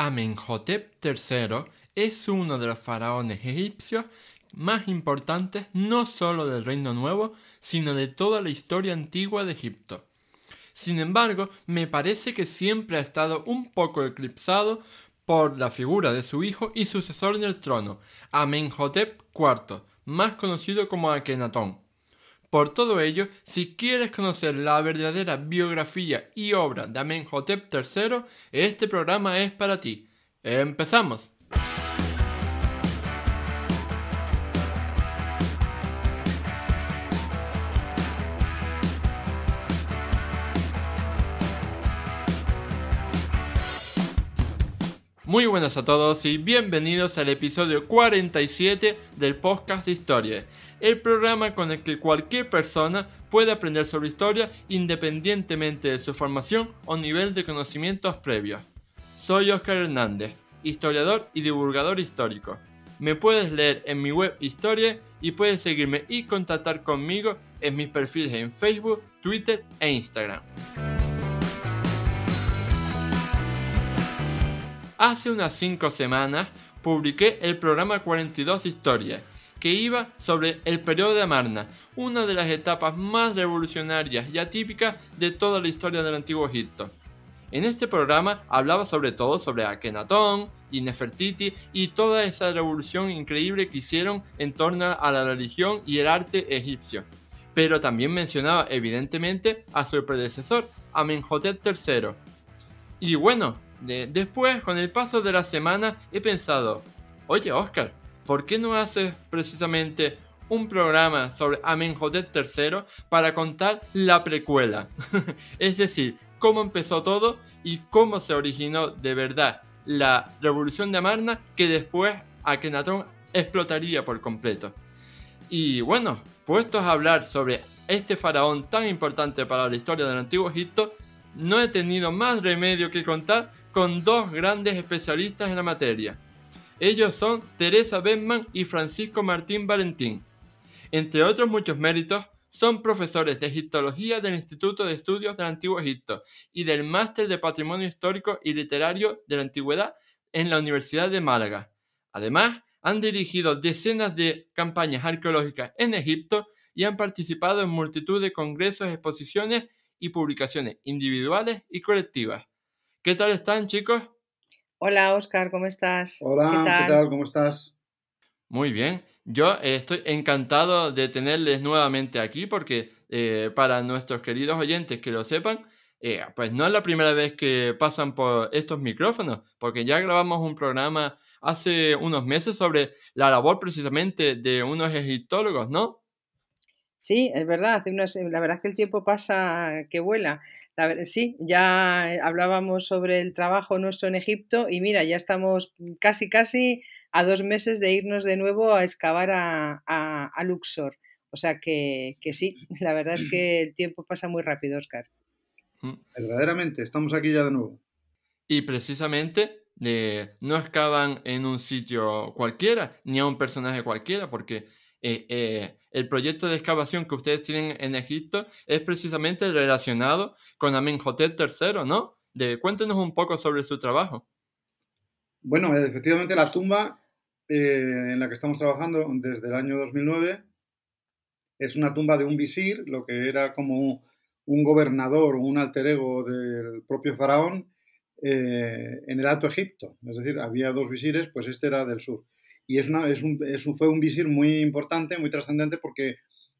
Amenhotep III es uno de los faraones egipcios más importantes no solo del Reino Nuevo, sino de toda la historia antigua de Egipto. Sin embargo, me parece que siempre ha estado un poco eclipsado por la figura de su hijo y sucesor en el trono, Amenhotep IV, más conocido como Akenatón. Por todo ello, si quieres conocer la verdadera biografía y obra de Amenhotep III, este programa es para ti. ¡Empezamos! Muy buenas a todos y bienvenidos al episodio 47 del podcast de Historia el programa con el que cualquier persona puede aprender sobre historia independientemente de su formación o nivel de conocimientos previos. Soy Oscar Hernández, historiador y divulgador histórico. Me puedes leer en mi web Historia y puedes seguirme y contactar conmigo en mis perfiles en Facebook, Twitter e Instagram. Hace unas 5 semanas publiqué el programa 42 Historia, que iba sobre el periodo de Amarna, una de las etapas más revolucionarias y atípicas de toda la historia del Antiguo Egipto. En este programa hablaba sobre todo sobre Akenatón y Nefertiti y toda esa revolución increíble que hicieron en torno a la religión y el arte egipcio. Pero también mencionaba evidentemente a su predecesor, Amenhotep III. Y bueno, después con el paso de la semana he pensado, oye Oscar, ¿por qué no haces precisamente un programa sobre Amenhotep III para contar la precuela? es decir, cómo empezó todo y cómo se originó de verdad la revolución de Amarna que después Akenatón explotaría por completo. Y bueno, puestos a hablar sobre este faraón tan importante para la historia del antiguo Egipto, no he tenido más remedio que contar con dos grandes especialistas en la materia. Ellos son Teresa Benman y Francisco Martín Valentín. Entre otros muchos méritos, son profesores de egiptología del Instituto de Estudios del Antiguo Egipto y del Máster de Patrimonio Histórico y Literario de la Antigüedad en la Universidad de Málaga. Además, han dirigido decenas de campañas arqueológicas en Egipto y han participado en multitud de congresos, exposiciones y publicaciones individuales y colectivas. ¿Qué tal están, chicos? Hola Oscar, ¿cómo estás? Hola, ¿qué tal? ¿Cómo estás? Muy bien, yo eh, estoy encantado de tenerles nuevamente aquí porque eh, para nuestros queridos oyentes que lo sepan, eh, pues no es la primera vez que pasan por estos micrófonos, porque ya grabamos un programa hace unos meses sobre la labor precisamente de unos egiptólogos, ¿no? Sí, es verdad, la verdad es que el tiempo pasa que vuela. La sí, ya eh, hablábamos sobre el trabajo nuestro en Egipto y mira, ya estamos casi, casi a dos meses de irnos de nuevo a excavar a, Luxor. O sea que, sí, la verdad es que el tiempo pasa muy rápido, Oscar. Mm. Verdaderamente, estamos aquí ya de nuevo. Y precisamente eh, no excavan en un sitio cualquiera, ni a un personaje cualquiera, porque eh, el proyecto de excavación que ustedes tienen en Egipto es precisamente relacionado con Amenhotep III, ¿no? De, cuéntenos un poco sobre su trabajo. Bueno, efectivamente la tumba eh, en la que estamos trabajando desde el año 2009 es una tumba de un visir, lo que era como un gobernador o un alter ego del propio faraón eh, en el Alto Egipto. Es decir, había dos visires, pues este era del sur y es un, fue un visir muy importante, muy trascendente, porque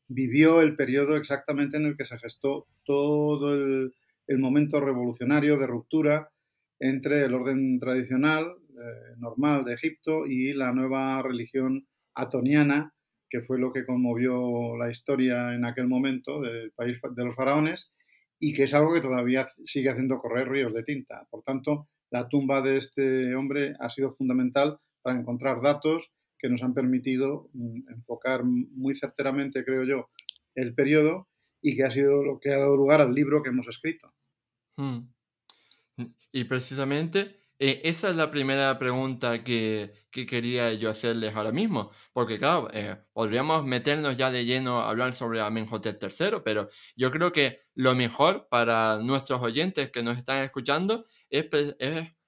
vivió el periodo exactamente en el que se gestó todo el, momento revolucionario de ruptura entre el orden tradicional, eh, normal de Egipto y la nueva religión atoniana, que fue lo que conmovió la historia en aquel momento del país de los faraones y que es algo que todavía sigue haciendo correr ríos de tinta. Por tanto, la tumba de este hombre ha sido fundamental para encontrar datos que nos han permitido mm, enfocar muy certeramente, creo yo, el periodo y que ha sido lo que ha dado lugar al libro que hemos escrito. Hmm. Y precisamente eh, esa es la primera pregunta que, quería yo hacerles ahora mismo, porque claro, eh, podríamos meternos ya de lleno a hablar sobre Amenhotep III, pero yo creo que lo mejor para nuestros oyentes que nos están escuchando es pues,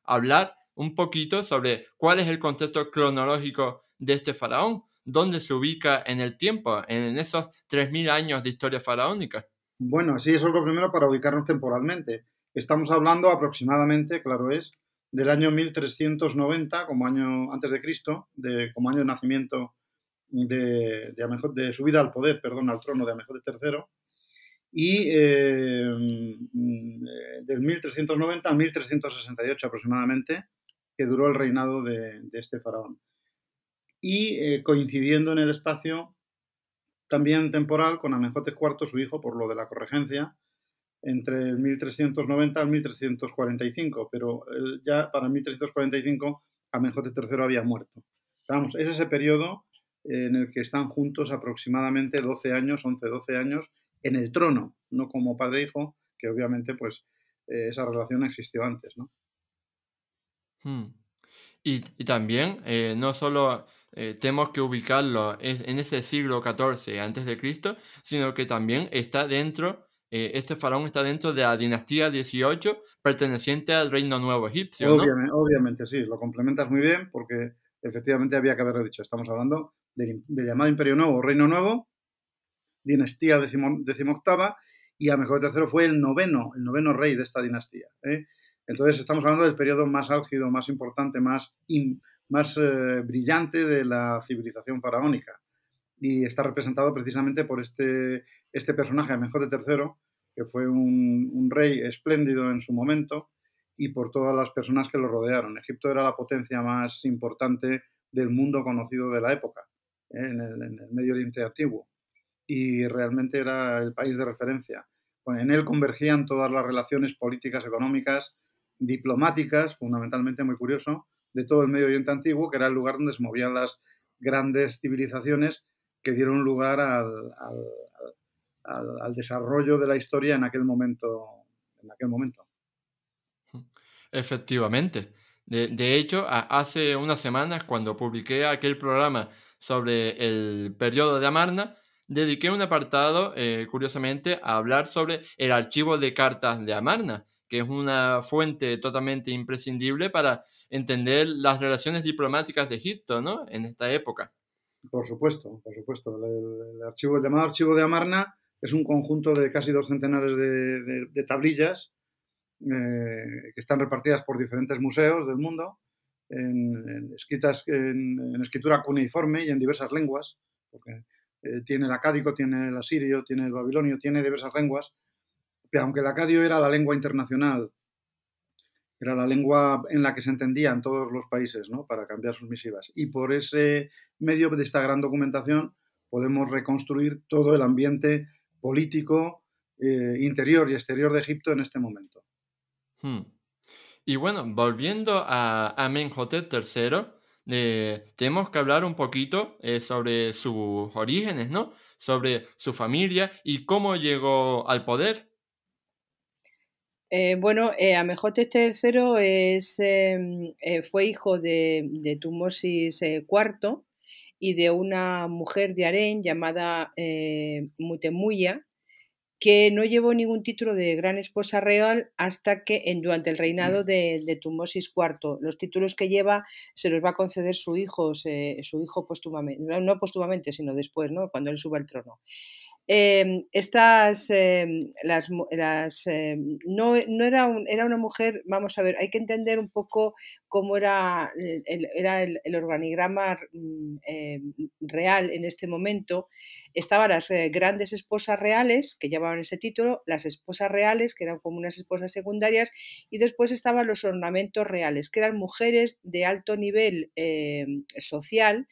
hablar un poquito sobre cuál es el contexto cronológico de este faraón, dónde se ubica en el tiempo, en esos 3.000 años de historia faraónica. Bueno, sí, eso es lo primero para ubicarnos temporalmente. Estamos hablando aproximadamente, claro es, del año 1390 como año antes de Cristo, de, como año de nacimiento de, de, de, subida al poder, perdón, al trono de Amejote III, y eh, mm, eh, del 1390 a 1368 aproximadamente, que duró el reinado de, este faraón. Y eh, coincidiendo en el espacio también temporal con Amenhotep IV, su hijo, por lo de la corregencia, entre 1390 y 1345, pero eh, ya para 1345 Amenhotep III había muerto. Vamos, es ese periodo eh, en el que están juntos aproximadamente 12 años, 11, 12 años, en el trono, no como padre-hijo, e que obviamente pues esa relación existió antes, ¿no? Mm. Y, también, eh, no solo eh, tenemos que ubicarlo en ese siglo XIV antes de Cristo, sino que también está dentro, eh, este faraón está dentro de la dinastía XVIII perteneciente al Reino Nuevo Egipcio. Obviamente, obviamente, sí, lo complementas muy bien porque efectivamente había que haberlo dicho. Estamos hablando del, llamado Imperio Nuevo, Reino Nuevo, dinastía XVIII, y a mejor tercero fue el noveno, el noveno rey de esta dinastía. Entonces estamos hablando del periodo más álgido, más importante, más, más eh, brillante de la civilización faraónica. Y está representado precisamente por este, este personaje, Mejor de tercero, que fue un, rey espléndido en su momento, y por todas las personas que lo rodearon. Egipto era la potencia más importante del mundo conocido de la época, ¿eh? en, el, Medio Oriente antiguo, y realmente era el país de referencia. en él convergían todas las relaciones políticas, económicas, diplomáticas, fundamentalmente muy curioso, de todo el Medio Oriente antiguo, que era el lugar donde se movían las grandes civilizaciones que dieron lugar al, desarrollo de la historia en aquel momento. En aquel momento. Efectivamente. De, de, hecho, hace unas semanas, cuando publiqué aquel programa sobre el periodo de Amarna, dediqué un apartado, eh, curiosamente, a hablar sobre el archivo de cartas de Amarna, que es una fuente totalmente imprescindible para entender las relaciones diplomáticas de Egipto, ¿no? En esta época. Por supuesto, por supuesto. El, archivo, llamado archivo de Amarna es un conjunto de casi dos centenares de, tablillas eh, que están repartidas por diferentes museos del mundo, en, escritas en, escritura cuneiforme y en diversas lenguas, eh, tiene el acádico, tiene el asirio, tiene el babilonio, tiene diversas lenguas, Pero aunque el acadio era la lengua internacional, era la lengua en la que se entendían todos los países ¿no? para cambiar sus misivas. Y por ese medio de esta gran documentación podemos reconstruir todo el ambiente político eh, interior y exterior de Egipto en este momento. Hmm. Y bueno, volviendo a Amenhotep III, eh, tenemos que hablar un poquito eh, sobre sus orígenes, ¿no? Sobre su familia y cómo llegó al poder. Eh, bueno, Amejote III em, fue hijo de, de Tumosis IV y de una mujer de Harén llamada Mutemuya, que no llevó ningún título de gran esposa real hasta que en, durante el mm. reinado de, de IV. Los títulos que lleva se los va a conceder su hijo, su hijo póstumamente, no, póstumamente, sino después, ¿no? cuando él suba al trono. Em, estas, em, las, em, no, era, era una mujer, vamos a ver, hay que entender un poco cómo era el, era el, organigrama mm, eh, real en este momento. Estaban las eh, grandes esposas reales, que llevaban ese título, las esposas reales, que eran como unas esposas secundarias, y después estaban los ornamentos reales, que eran mujeres de alto nivel social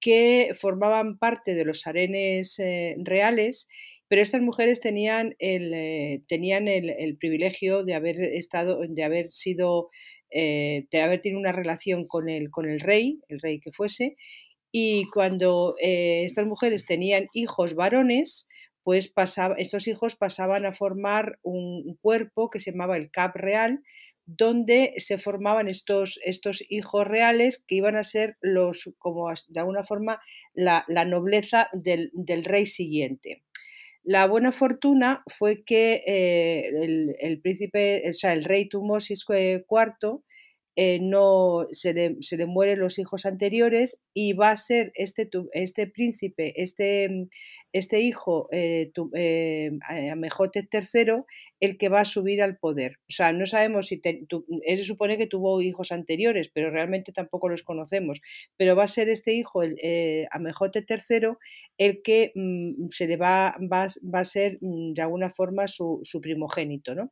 que formaban parte de los arenes eh, reales, pero estas mujeres tenían el, eh, tenían el, privilegio de haber estado, de haber sido, eh, de haber tenido una relación con el, con el rey, el rey que fuese, y cuando estas mujeres tenían hijos varones, pues estos hijos pasaban a formar un cuerpo que se llamaba el CAP real, donde se formaban estos, estos hijos reales que iban a ser los, como de alguna forma, la, la nobleza del, del, rey siguiente. La buena fortuna fue que eh, el, el, príncipe, o sea, el rey Tumosis IV eh, eh, no se le, se le, mueren los hijos anteriores y va a ser este, este príncipe, este, mm, este hijo, eh, eh Amejote III, el que va a subir al poder. O sea, no sabemos si él supone que tuvo hijos anteriores, pero realmente tampoco los conocemos. Pero va a ser este hijo, el, eh, Amejote III, el que mm, se le va, a ser mm, de alguna forma su, su primogénito, ¿no?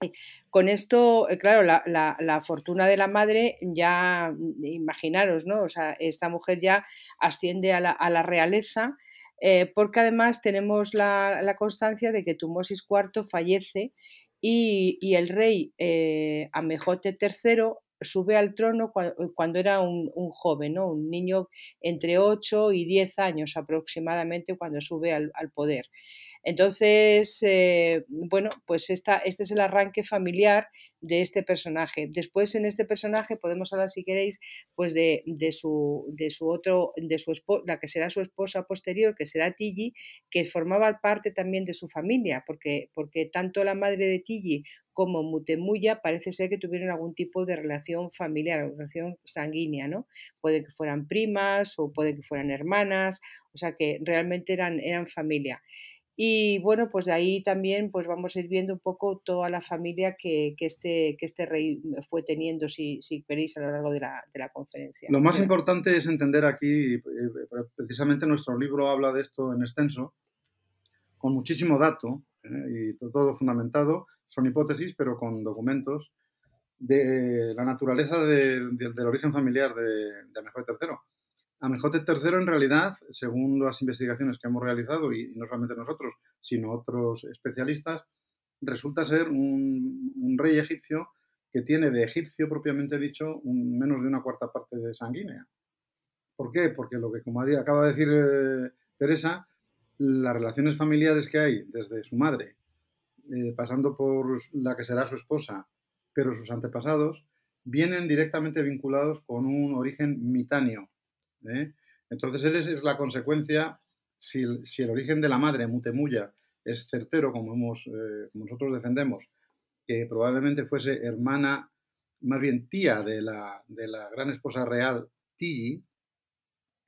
Este, con esto, eh, claro, la, fortuna de la madre ya, mm, imaginaros, ¿no? O sea, esta mujer ya asciende a la, realeza, eh, porque además tenemos la, constancia de que Tumosis IV fallece y, el rey eh, Amejote III sube al trono cuando era un, joven, ¿no? un niño entre 8 y 10 años aproximadamente cuando sube al poder. Entonces, eh, bueno, pues esta, este es el arranque familiar de este personaje. Después en este personaje podemos hablar, si queréis, pues de, su, de su otro, de su la que será su esposa posterior, que será Tilly, que formaba parte también de su familia, porque, porque tanto la madre de Tilly como Mutemuya parece ser que tuvieron algún tipo de relación familiar, relación sanguínea, ¿no? Puede que fueran primas o puede que fueran hermanas, o sea que realmente eran, eran familia. Y bueno, pues de ahí también pues vamos a ir viendo un poco toda la familia que, este, que este rey fue teniendo, si, queréis, a lo largo de la, de la conferencia. Lo más importante es entender aquí, eh, precisamente nuestro libro habla de esto en extenso, con muchísimo dato eh, y todo fundamentado, son hipótesis, pero con documentos, de la naturaleza del origen familiar de, mejor tercero. Amenhotep III, en realidad, según las investigaciones que hemos realizado, y no solamente nosotros, sino otros especialistas, resulta ser un, rey egipcio que tiene de egipcio propiamente dicho menos de una cuarta parte de sanguínea. ¿Por qué? Porque lo que, como acaba de decir eh, Teresa, las relaciones familiares que hay desde su madre, eh, pasando por la que será su esposa, pero sus antepasados, vienen directamente vinculados con un origen mitáneo, ¿eh? Entonces, él es, la consecuencia, si el, origen de la madre, Mutemuya, es certero, como, hemos, eh, nosotros defendemos, que probablemente fuese hermana, más bien tía de la, gran esposa real, Tiji,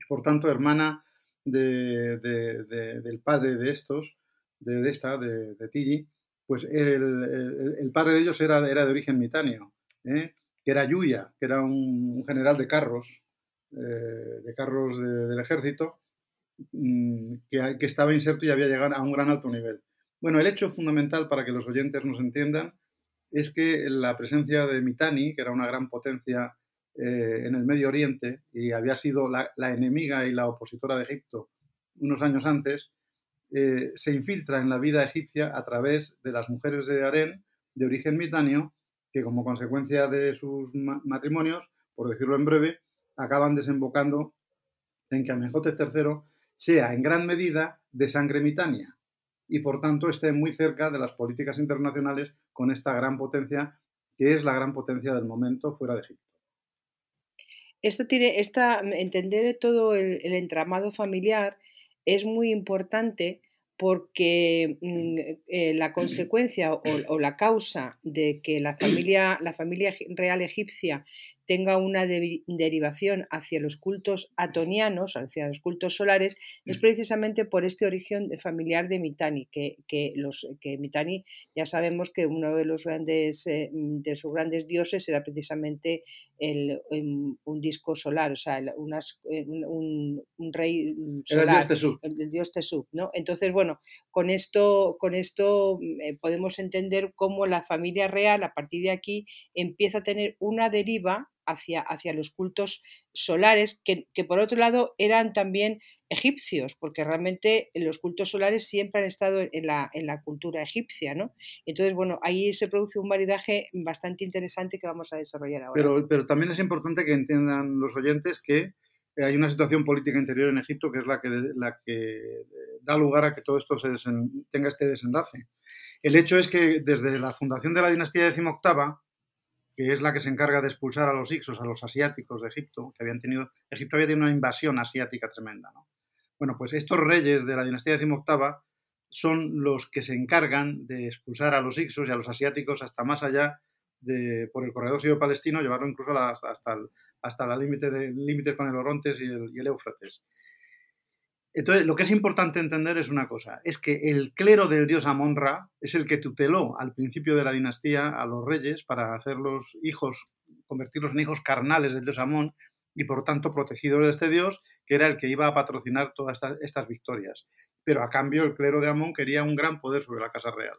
por tanto, hermana del padre de estos, de, esta, de, Tiji, pues el, padre de ellos era, era de origen mitáneo, ¿eh? que era Yuya, que era un general de carros, eh, de carros del ejército mm, que, estaba inserto y había llegado a un gran alto nivel. Bueno, el hecho fundamental para que los oyentes nos entiendan es que la presencia de Mitanni, que era una gran potencia eh, en el Medio Oriente y había sido la, enemiga y la opositora de Egipto unos años antes, eh, se infiltra en la vida egipcia a través de las mujeres de Harén de origen mitanio, que como consecuencia de sus matrimonios, por decirlo en breve, acaban desembocando en que Amenhotep III sea en gran medida de sangre mitania y por tanto esté muy cerca de las políticas internacionales con esta gran potencia que es la gran potencia del momento fuera de Egipto. Esto tiene, esta, entender todo el, entramado familiar es muy importante porque mm, eh, la consecuencia o, la causa de que la familia, la familia real egipcia tenga una derivación hacia los cultos atonianos, hacia los cultos solares, es mm. precisamente por este origen familiar de Mitani, que, que, los, que Mitani ya sabemos que uno de, los grandes, eh, mm, de sus grandes dioses era precisamente el, em, un, disco solar, o sea, eh, un, un, rey mm, solar. el dios Tesú. ¿no? Entonces, bueno, con esto, con esto eh, podemos entender cómo la familia real a partir de aquí empieza a tener una deriva hacia, los cultos solares, que, por otro lado eran también egipcios, porque realmente los cultos solares siempre han estado en la, cultura egipcia, ¿no? Entonces, bueno, ahí se produce un maridaje bastante interesante que vamos a desarrollar ahora. Pero, pero también es importante que entiendan los oyentes que eh, hay una situación política interior en Egipto que es la que, la que da lugar a que todo esto se tenga este desenlace. El hecho es que desde la fundación de la dinastía decimoctava, que es la que se encarga de expulsar a los Ixos, a los asiáticos de Egipto, que habían tenido, Egipto había tenido una invasión asiática tremenda. ¿no? Bueno, pues estos reyes de la dinastía XVIII son los que se encargan de expulsar a los Ixos y a los asiáticos hasta más allá de, por el corredor sirio-palestino, llevarlo incluso hasta, hasta el, límite con el Orontes y el, y el Éufrates. Entonces, lo que es importante entender es una cosa, es que el clero del dios Amon-Ra es el que tuteló al principio de la dinastía a los reyes para hacerlos hijos, convertirlos en hijos carnales del dios Amón y por tanto protegidos de este dios, que era el que iba a patrocinar todas estas, victorias. Pero a cambio el clero de Amón quería un gran poder sobre la casa real.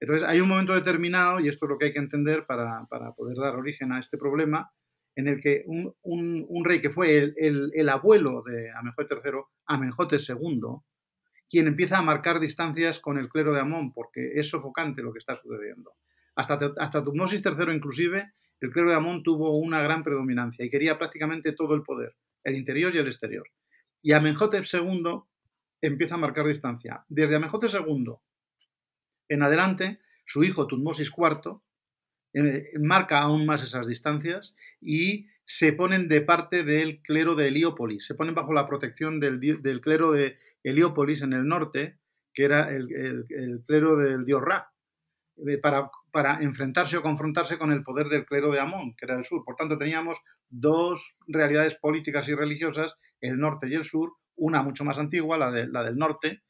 Entonces, hay un momento determinado, y esto es lo que hay que entender para, para poder dar origen a este problema, en el que un, rey que fue el, abuelo de Amenhotep III, Amenhotep II, quien empieza a marcar distancias con el clero de Amón, porque es sofocante lo que está sucediendo. Hasta, hasta III inclusive, el clero de Amón tuvo una gran predominancia y quería prácticamente todo el poder, el interior y el exterior. Y Amenhotep II empieza a marcar distancia. Desde Amenhotep II en adelante, su hijo Tutmosis IV marca aún más esas distancias y se ponen de parte del clero de Heliópolis, se ponen bajo la protección del, clero de Heliópolis en el norte, que era el, clero del dios Ra, eh, para, enfrentarse o confrontarse con el poder del clero de Amón, que era del sur. Por tanto, teníamos dos realidades políticas y religiosas, el norte y el sur, una mucho más antigua, la, de, la del norte,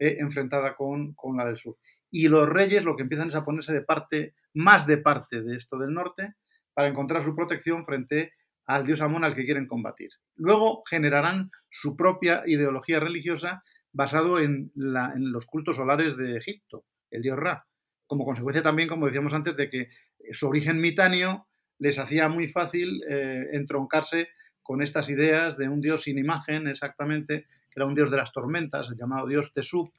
eh, enfrentada con la del sur y los reyes lo que empiezan es a ponerse de parte, más de parte de esto del norte, para encontrar su protección frente al dios Amón al que quieren combatir. Luego generarán su propia ideología religiosa basado en, en los cultos solares de Egipto, el dios Ra, como consecuencia también, como decíamos antes, de que eh, su origen mitáneo les hacía muy fácil eh, entroncarse con estas ideas de un dios sin imagen, exactamente, que era un dios de las tormentas, el llamado dios Tesup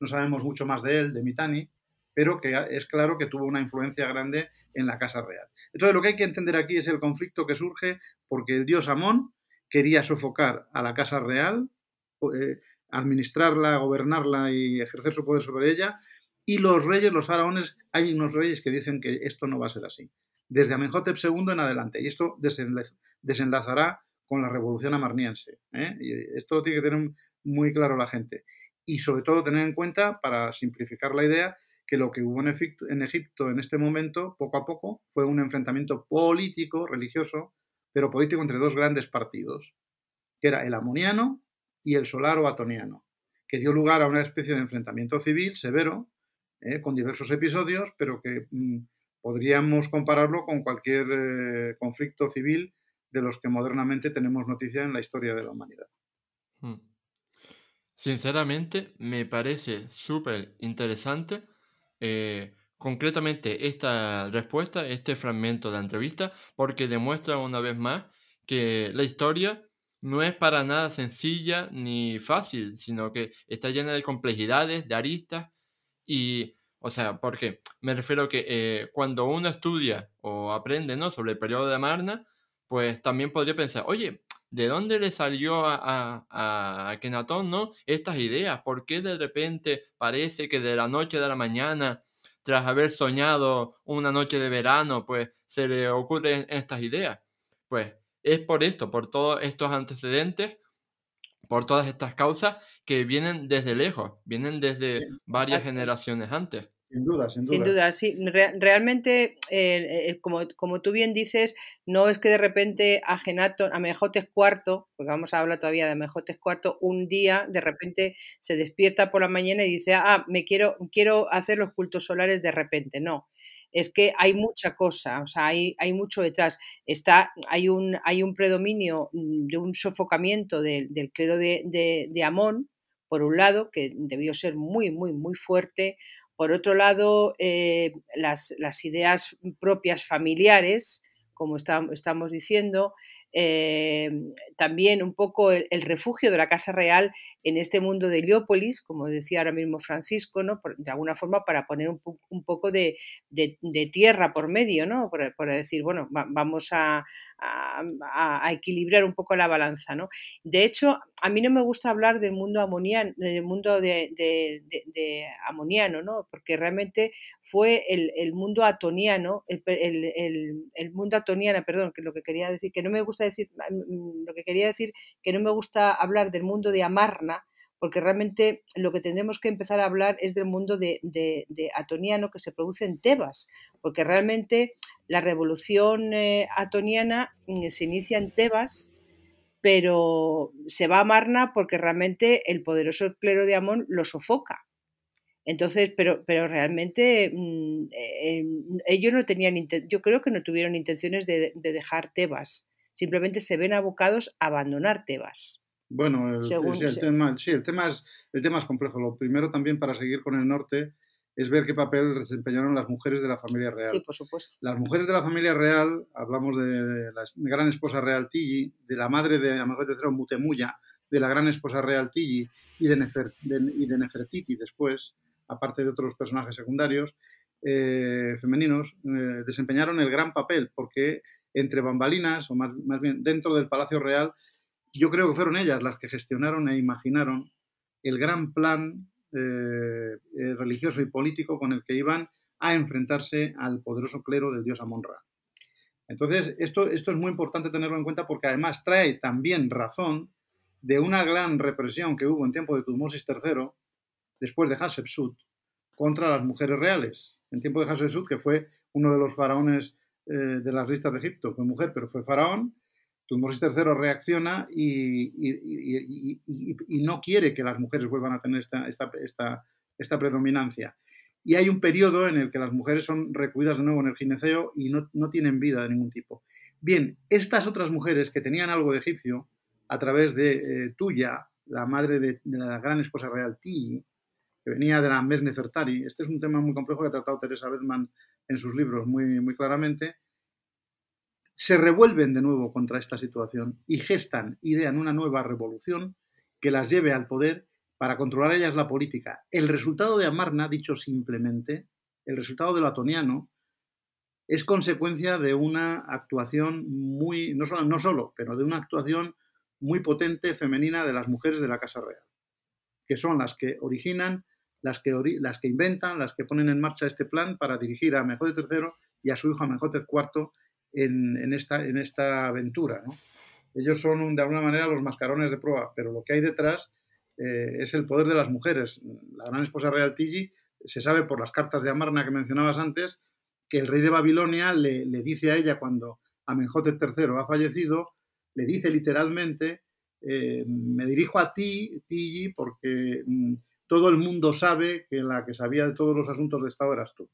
no sabemos mucho más de él, de Mitani, pero que es claro que tuvo una influencia grande en la Casa Real. Entonces lo que hay que entender aquí es el conflicto que surge porque el dios Amón quería sofocar a la Casa Real, eh, administrarla, gobernarla y ejercer su poder sobre ella, y los reyes, los faraones, hay unos reyes que dicen que esto no va a ser así, desde Amenhotep II en adelante, y esto desenlazará con la revolución amarniense. ¿eh? Y esto tiene que tener muy claro la gente y sobre todo tener en cuenta, para simplificar la idea, que lo que hubo en Egipto, en este momento, poco a poco, fue un enfrentamiento político, religioso, pero político entre dos grandes partidos, que era el amoniano y el solar o atoniano, que dio lugar a una especie de enfrentamiento civil severo, eh, con diversos episodios, pero que mm, podríamos compararlo con cualquier eh, conflicto civil de los que modernamente tenemos noticia en la historia de la humanidad. Hmm. Sinceramente, me parece súper interesante. Eh, concretamente esta respuesta, este fragmento de la entrevista, porque demuestra una vez más que la historia no es para nada sencilla ni fácil, sino que está llena de complejidades, de aristas y, o sea, porque me refiero que eh, cuando uno estudia o aprende, ¿no? Sobre el periodo de Marna, pues también podría pensar, oye, ¿De dónde le salió a, Kenatón, no? Estas ideas, ¿por qué de repente parece que de la noche a la mañana, tras haber soñado una noche de verano, pues se le ocurren estas ideas? Pues es por esto, por todos estos antecedentes, por todas estas causas que vienen desde lejos, vienen desde varias generaciones antes. Sin duda, sin duda. sí. realmente, como, como, tú bien dices, no es que de repente a Genato, a Mejotes Cuarto, porque vamos a hablar todavía de Mejotes Cuarto, un día de repente se despierta por la mañana y dice, ah, me quiero, quiero hacer los cultos solares de repente. No, es que hay mucha cosa, o sea, hay, hay mucho detrás. Está, hay, un, hay un predominio mm, de un sofocamiento del del clero de, de Amón, por un lado, que debió ser muy, muy, muy fuerte por otro lado, eh, las, ideas propias familiares, como estamos diciendo, eh, también un poco el, refugio de la Casa Real en este mundo de Heliópolis, como decía ahora mismo Francisco, ¿no? de alguna forma para poner un, poco de, tierra por medio, ¿no? Por, decir, bueno, vamos a, equilibrar un poco la balanza, ¿no? De hecho, a mí no me gusta hablar del mundo amoniano, del mundo de, amoniano, ¿no? Porque realmente fue el, mundo atoniano, el, mundo atoniano, perdón, que lo que quería decir, que no me gusta decir, mm, lo que quería decir, que no me gusta hablar del mundo de Amarna, porque realmente lo que tendremos que empezar a hablar es del mundo de, atoniano que se produce en Tebas, porque realmente la revolución eh, atoniana mm, se inicia en Tebas, pero se va a Marna porque realmente el poderoso clero de Amón lo sofoca. Entonces, pero, pero realmente mm, eh, mm, ellos no tenían, yo creo que no tuvieron intenciones de dejar Tebas, simplemente se ven abocados a abandonar Tebas. Bueno, eh, el, tema, es, el tema complejo. Lo primero también para seguir con el norte es ver qué papel desempeñaron las mujeres de la familia real. Sí, Las mujeres de la familia real, hablamos de, la gran esposa real Tilly, de la madre de Amagat III Mutemuya, de la gran esposa real Tigi y de, y Nefertiti después, aparte de otros personajes secundarios eh, femeninos, eh, desempeñaron el gran papel porque entre bambalinas, o más, más bien dentro del Palacio Real, yo creo que fueron ellas las que gestionaron e imaginaron el gran plan eh, eh, religioso y político con el que iban a enfrentarse al poderoso clero del dios Amonra. ra Entonces, esto, esto es muy importante tenerlo en cuenta porque además trae también razón de una gran represión que hubo en tiempo de Tutmosis III, después de Hatshepsut, contra las mujeres reales. En tiempo de Hatshepsut, que fue uno de los faraones eh, de las listas de Egipto, fue mujer, pero fue faraón, Tumosis III reacciona y, no quiere que las mujeres vuelvan a tener esta, predominancia. Y hay un periodo en el que las mujeres son recuidas de nuevo en el gineceo y no, tienen vida de ningún tipo. Bien, estas otras mujeres que tenían algo de egipcio, a través de eh, Tuya, la madre de, la gran esposa real Ti, que venía de la Mesnefertari, este es un tema muy complejo que ha tratado Teresa Bedman en sus libros muy, muy claramente, se revuelven de nuevo contra esta situación y gestan, idean una nueva revolución que las lleve al poder para controlar ellas la política. El resultado de Amarna, dicho simplemente, el resultado de latoniano es consecuencia de una actuación muy, no solo, pero de una actuación muy potente femenina de las mujeres de la Casa Real, que son las que originan, las que, las que inventan, las que ponen en marcha este plan para dirigir a Mejor tercero y a su hijo a Mejor IV en, esta, en esta aventura. Ellos son de alguna manera los mascarones de prueba pero lo que hay detrás eh, es el poder de las mujeres. La gran esposa real Tigi se sabe por las cartas de Amarna que mencionabas antes que el rey de Babilonia le, dice a ella cuando Amenhotep III ha fallecido, le dice literalmente, eh, me dirijo a ti, Tigi, porque mm, todo el mundo sabe que la que sabía de todos los asuntos de Estado eras tú,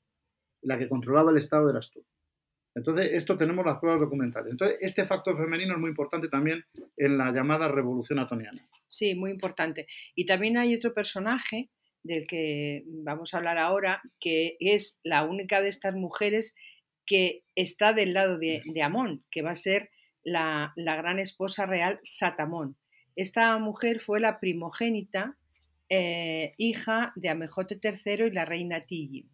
la que controlaba el Estado eras tú. Entonces, esto tenemos las pruebas documentales. Entonces, este factor femenino es muy importante también en la llamada revolución atoniana. Sí, muy importante. Y también hay otro personaje del que vamos a hablar ahora, que es la única de estas mujeres que está del lado de, Amón, que va a ser la, gran esposa real Satamón. Esta mujer fue la primogénita eh, hija de Amejote III y la reina Tilly.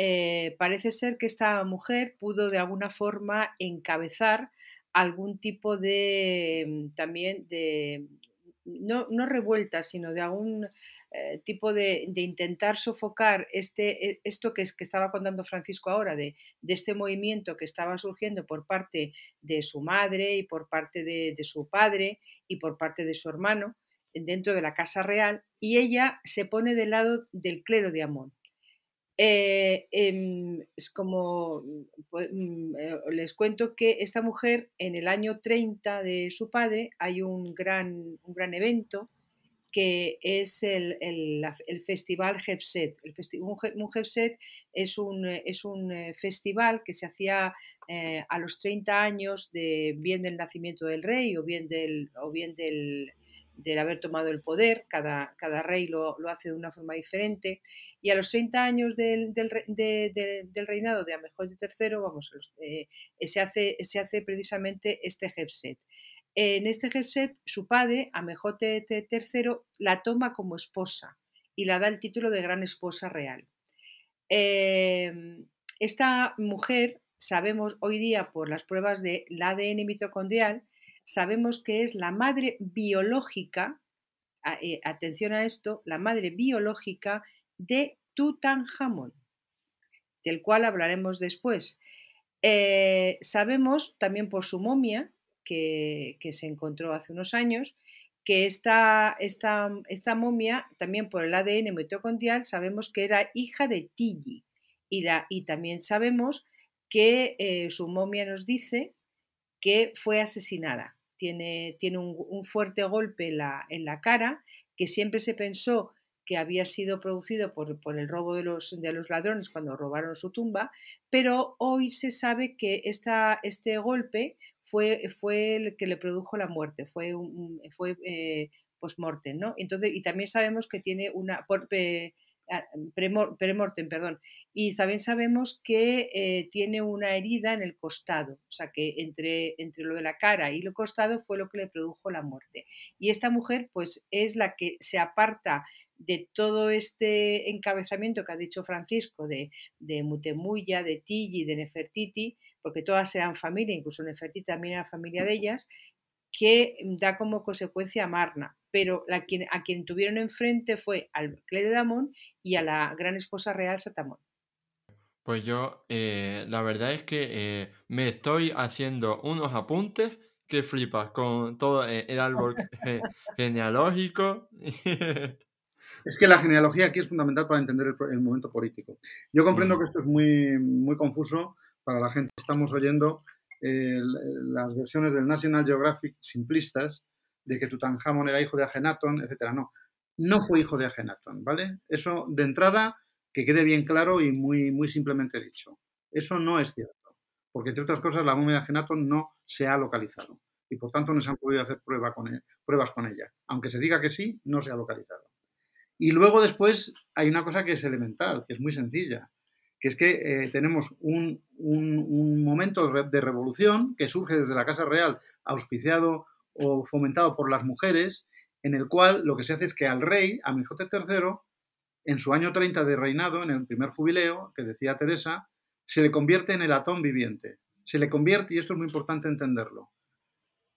Eh, parece ser que esta mujer pudo de alguna forma encabezar algún tipo de mm, también de no, revuelta, sino de algún eh, tipo de, intentar sofocar este, e, esto que, es, que estaba contando Francisco ahora, de, este movimiento que estaba surgiendo por parte de su madre y por parte de, de su padre y por parte de su hermano dentro de la Casa Real, y ella se pone del lado del clero de Amón. Eh, em, es como mm, pues, mm, eh, les cuento que esta mujer en el año 30 de su padre hay un gran, un gran evento que es el, festival Hepset. El un, Hepset es un, eh, es un festival que se hacía a los 30 años de bien del nacimiento del rey o bien del, o bien del, del haber tomado el poder, cada, cada rey lo, hace de una forma diferente, y a los 30 años del, reinado de Amejote III, vamos, eh, eh, se, hace, se hace precisamente este Hepset. En este Hepset, su padre, Amejote III, la toma como esposa y la da el título de Gran Esposa Real. Em, esta mujer, sabemos hoy día por las pruebas del ADN mitocondrial, sabemos que es la madre biológica, eh, atención a esto, la madre biológica de Tutankhamon, del cual hablaremos después. Eh, sabemos también por su momia, que, se encontró hace unos años, que esta, momia, también por el ADN mitocondrial, sabemos que era hija de Tiji Y, también sabemos que eh, su momia nos dice que fue asesinada tiene, un, fuerte golpe en la, cara, que siempre se pensó que había sido producido por, el robo de los, de los, ladrones cuando robaron su tumba, pero hoy se sabe que esta, este golpe fue, fue, el que le produjo la muerte, fue, un, fue eh, post ¿no? Entonces, y también sabemos que tiene una... Eh, Ah, mm, premortem, perdón. Y también sabemos que eh, tiene una herida en el costado, o sea que entre, entre lo de la cara y lo costado fue lo que le produjo la muerte. Y esta mujer, pues, es la que se aparta de todo este encabezamiento que ha dicho Francisco de, de Mutemuya, de Tigi, de Nefertiti, porque todas eran familia, incluso Nefertiti también era familia de ellas, que da como consecuencia a Marna, pero la, a quien tuvieron enfrente fue al clero de y a la gran esposa real Satamón. Pues yo, eh, la verdad es que eh, me estoy haciendo unos apuntes que flipas con todo eh, el árbol genealógico. Es que la genealogía aquí es fundamental para entender el, momento político. Yo comprendo mm. que esto es muy, muy confuso para la gente que estamos oyendo, las versiones del National Geographic simplistas de que Tutankhamon era hijo de Agenatón, etcétera. No, no fue hijo de Agenaton, ¿vale? Eso de entrada que quede bien claro y muy, muy simplemente dicho. Eso no es cierto, porque entre otras cosas la momia de Agenatón no se ha localizado y por tanto no se han podido hacer con e, pruebas con ella. Aunque se diga que sí, no se ha localizado. Y luego después hay una cosa que es elemental, que es muy sencilla que es que eh, tenemos un, momento de revolución que surge desde la Casa Real, auspiciado o fomentado por las mujeres, en el cual lo que se hace es que al rey, a Mijote III, en su año 30 de reinado, en el primer jubileo que decía Teresa, se le convierte en el atón viviente. Se le convierte, y esto es muy importante entenderlo,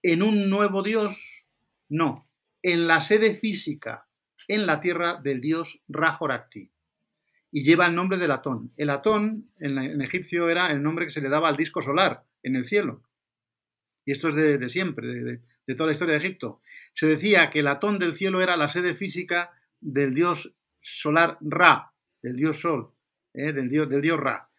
en un nuevo dios, no, en la sede física, en la tierra del dios Rajorakti y lleva el nombre de Atón. El Atón en, en, egipcio era el nombre que se le daba al disco solar en el cielo. Y esto es de, siempre, de, toda la historia de Egipto. Se decía que el Atón del cielo era la sede física del dios solar Ra, del dios Sol, ¿eh? del, dios, del dios Ra.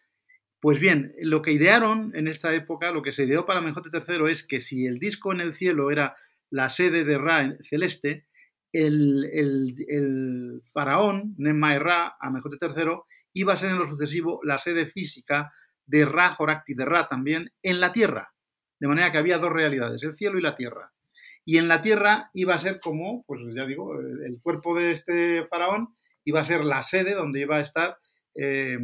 Pues bien, lo que idearon en esta época, lo que se ideó para Menjote III es que si el disco en el cielo era la sede de Ra celeste, el, faraón, el faraón mejor de III, iba a ser en lo sucesivo la sede física de Ra, Horakti de Ra también, en la tierra. De manera que había dos realidades, el cielo y la tierra. Y en la tierra iba a ser como, pues ya digo, el cuerpo de este faraón iba a ser la sede donde iba a estar eh,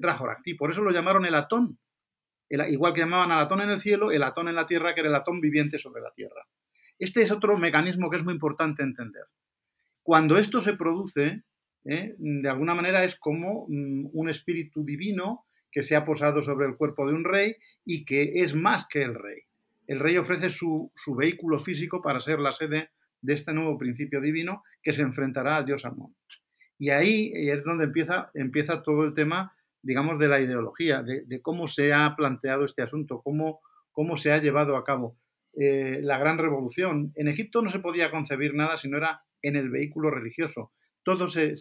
Ra Horakti. Por eso lo llamaron el Atón. igual que llamaban al Atón en el cielo, el Atón en la tierra, que era el Atón viviente sobre la tierra. Este es otro mecanismo que es muy importante entender. Cuando esto se produce, ¿eh? de alguna manera es como mm, un espíritu divino que se ha posado sobre el cuerpo de un rey y que es más que el rey. El rey ofrece su, vehículo físico para ser la sede de este nuevo principio divino que se enfrentará a Dios Amón. Y ahí es donde empieza, empieza todo el tema, digamos, de la ideología, de, cómo se ha planteado este asunto, cómo se ha llevado a cabo. Eh, la gran revolución. En Egipto no se podía concebir nada si no era en el vehículo religioso. Todo se,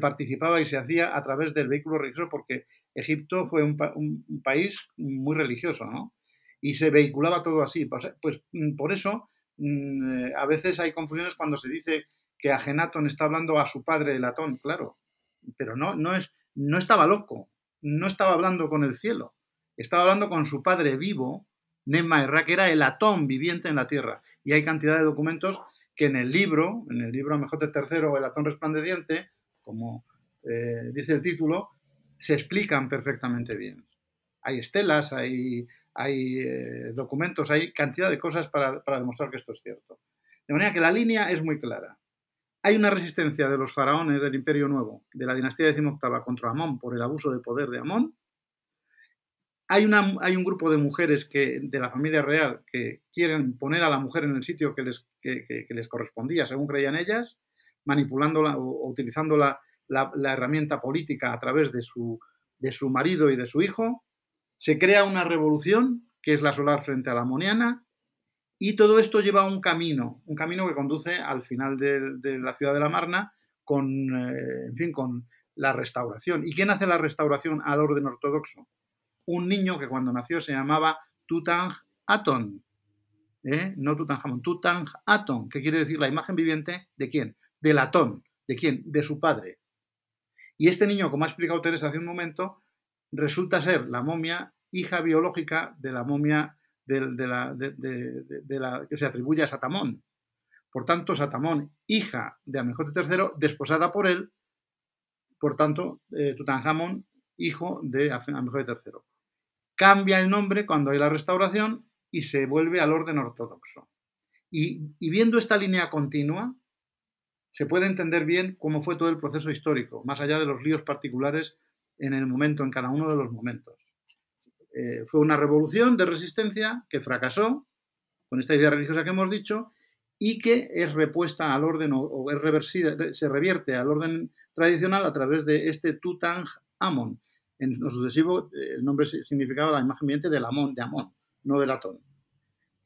participaba y se hacía a través del vehículo religioso porque Egipto fue un, país muy religioso, ¿no? Y se vehiculaba todo así. Pues, pues mm, por eso mm, eh, a veces hay confusiones cuando se dice que Agenatón está hablando a su padre Latón, claro, pero no, no, es, no estaba loco, no estaba hablando con el cielo, estaba hablando con su padre vivo, Nema que era el atón viviente en la Tierra. Y hay cantidad de documentos que en el libro, en el libro Mejote III El atón resplandeciente, como eh, dice el título, se explican perfectamente bien. Hay estelas, hay, hay eh, documentos, hay cantidad de cosas para, para demostrar que esto es cierto. De manera que la línea es muy clara. Hay una resistencia de los faraones del Imperio Nuevo, de la dinastía XVIII contra Amón por el abuso de poder de Amón, hay, un grupo de mujeres que, de la familia real que quieren poner a la mujer en el sitio que les, correspondía, según creían ellas, manipulándola o, utilizando la, herramienta política a través de su, marido y de su hijo. Se crea una revolución, que es la solar frente a la moniana, y todo esto lleva a un camino, un camino que conduce al final de, la ciudad de la Marna con, eh, en fin, con la restauración. ¿Y quién hace la restauración al orden ortodoxo? un niño que cuando nació se llamaba Tutank Aton. ¿Eh? No Tutankhamon, Tutank Aton, quiere decir la imagen viviente de quién? Del Atón. ¿De quién? De su padre. Y este niño, como ha explicado Teresa hace un momento, resulta ser la momia hija biológica de la momia de, la, que se atribuye a Satamón. Por tanto, Satamón, hija de Amejote III, desposada por él, por tanto, eh, hijo de Amenhotep III cambia el nombre cuando hay la restauración y se vuelve al orden ortodoxo. Y, viendo esta línea continua, se puede entender bien cómo fue todo el proceso histórico, más allá de los líos particulares en el momento, en cada uno de los momentos. Eh, fue una revolución de resistencia que fracasó, con esta idea religiosa que hemos dicho, y que es repuesta al orden o, es reversida, se revierte al orden tradicional a través de este Tutankhamon. En lo sucesivo, eh, el nombre significaba la imagen viviente de Amón, de Amón, no de Latón.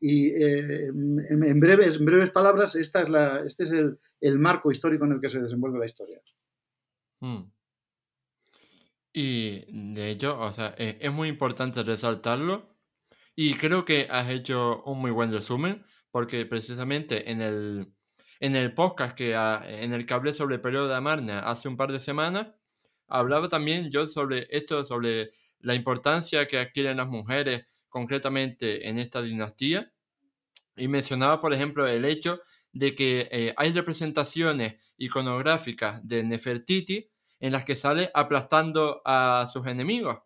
Y eh, en, breves, en, breves, palabras, esta es la, este es el, el, marco histórico en el que se desenvuelve la historia. Hmm. Y de hecho, o sea, e, es, muy importante resaltarlo. Y creo que has hecho un muy buen resumen, porque precisamente en el, en el podcast que, en el que hablé sobre el periodo de Amarna hace un par de semanas, hablaba también yo sobre esto, sobre la importancia que adquieren las mujeres concretamente en esta dinastía. Y mencionaba, por ejemplo, el hecho de que eh, hay representaciones iconográficas de Nefertiti en las que sale aplastando a sus enemigos.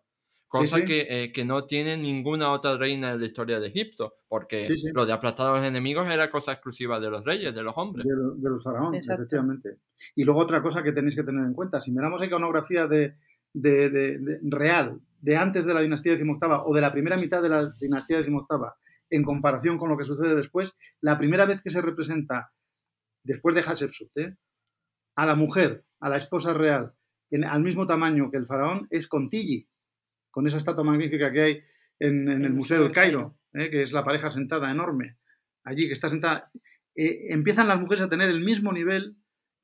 Cosa eh, Que, no tiene ninguna otra reina en la historia de Egipto, porque lo de aplastar a los enemigos era cosa exclusiva de los reyes, de los hombres. De, los faraones, efectivamente. Y luego otra cosa que tenéis que tener en cuenta, si miramos iconografía de, real de antes de la dinastía XVIII o de la primera mitad de la dinastía XVIII, en comparación con lo que sucede después, la primera vez que se representa, después de Hatshepsut, ¿eh? a la mujer, a la esposa real, en, al mismo tamaño que el faraón, es con con esa estatua magnífica que hay en, el Museo del Cairo, eh, que es la pareja sentada enorme, allí que está sentada. Eh, empiezan las mujeres a tener el mismo nivel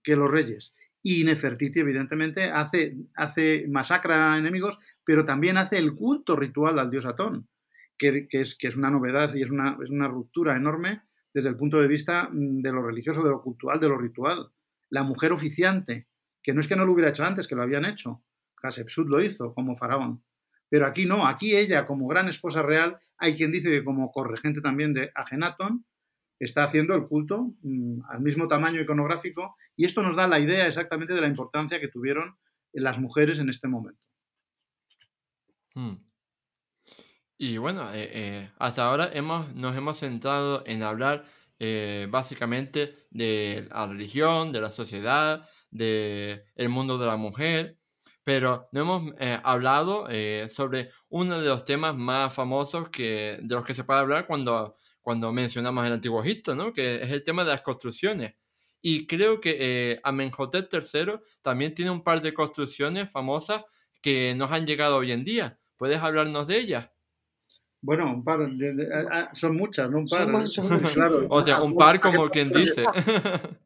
que los reyes. Y Nefertiti, evidentemente, hace, hace masacra a enemigos, pero también hace el culto ritual al dios Atón, que, es, que es, una novedad y es una, es una ruptura enorme desde el punto de vista mm, de lo religioso, de lo cultural, de lo ritual. La mujer oficiante, que no es que no lo hubiera hecho antes, que lo habían hecho. Hatshepsut lo hizo como faraón, pero aquí no, aquí ella como gran esposa real, hay quien dice que como corregente también de Agenatón, está haciendo el culto mm, al mismo tamaño iconográfico y esto nos da la idea exactamente de la importancia que tuvieron eh, las mujeres en este momento. Mm. Y bueno, eh, eh, hasta ahora hemos, nos hemos centrado en hablar básicamente de la religión, de la sociedad, del el mundo de la mujer, pero no hemos eh, hablado eh, sobre uno de los temas más famosos que, de los que se puede hablar cuando, cuando mencionamos el Antiguo Egipto, ¿no? que es el tema de las construcciones. Y creo que eh, Amenhotep III también tiene un par de construcciones famosas que nos han llegado hoy en día. ¿Puedes hablarnos de ellas? Bueno, un par, ah, ah, son muchas, no un par. O sea, un par como quien dice.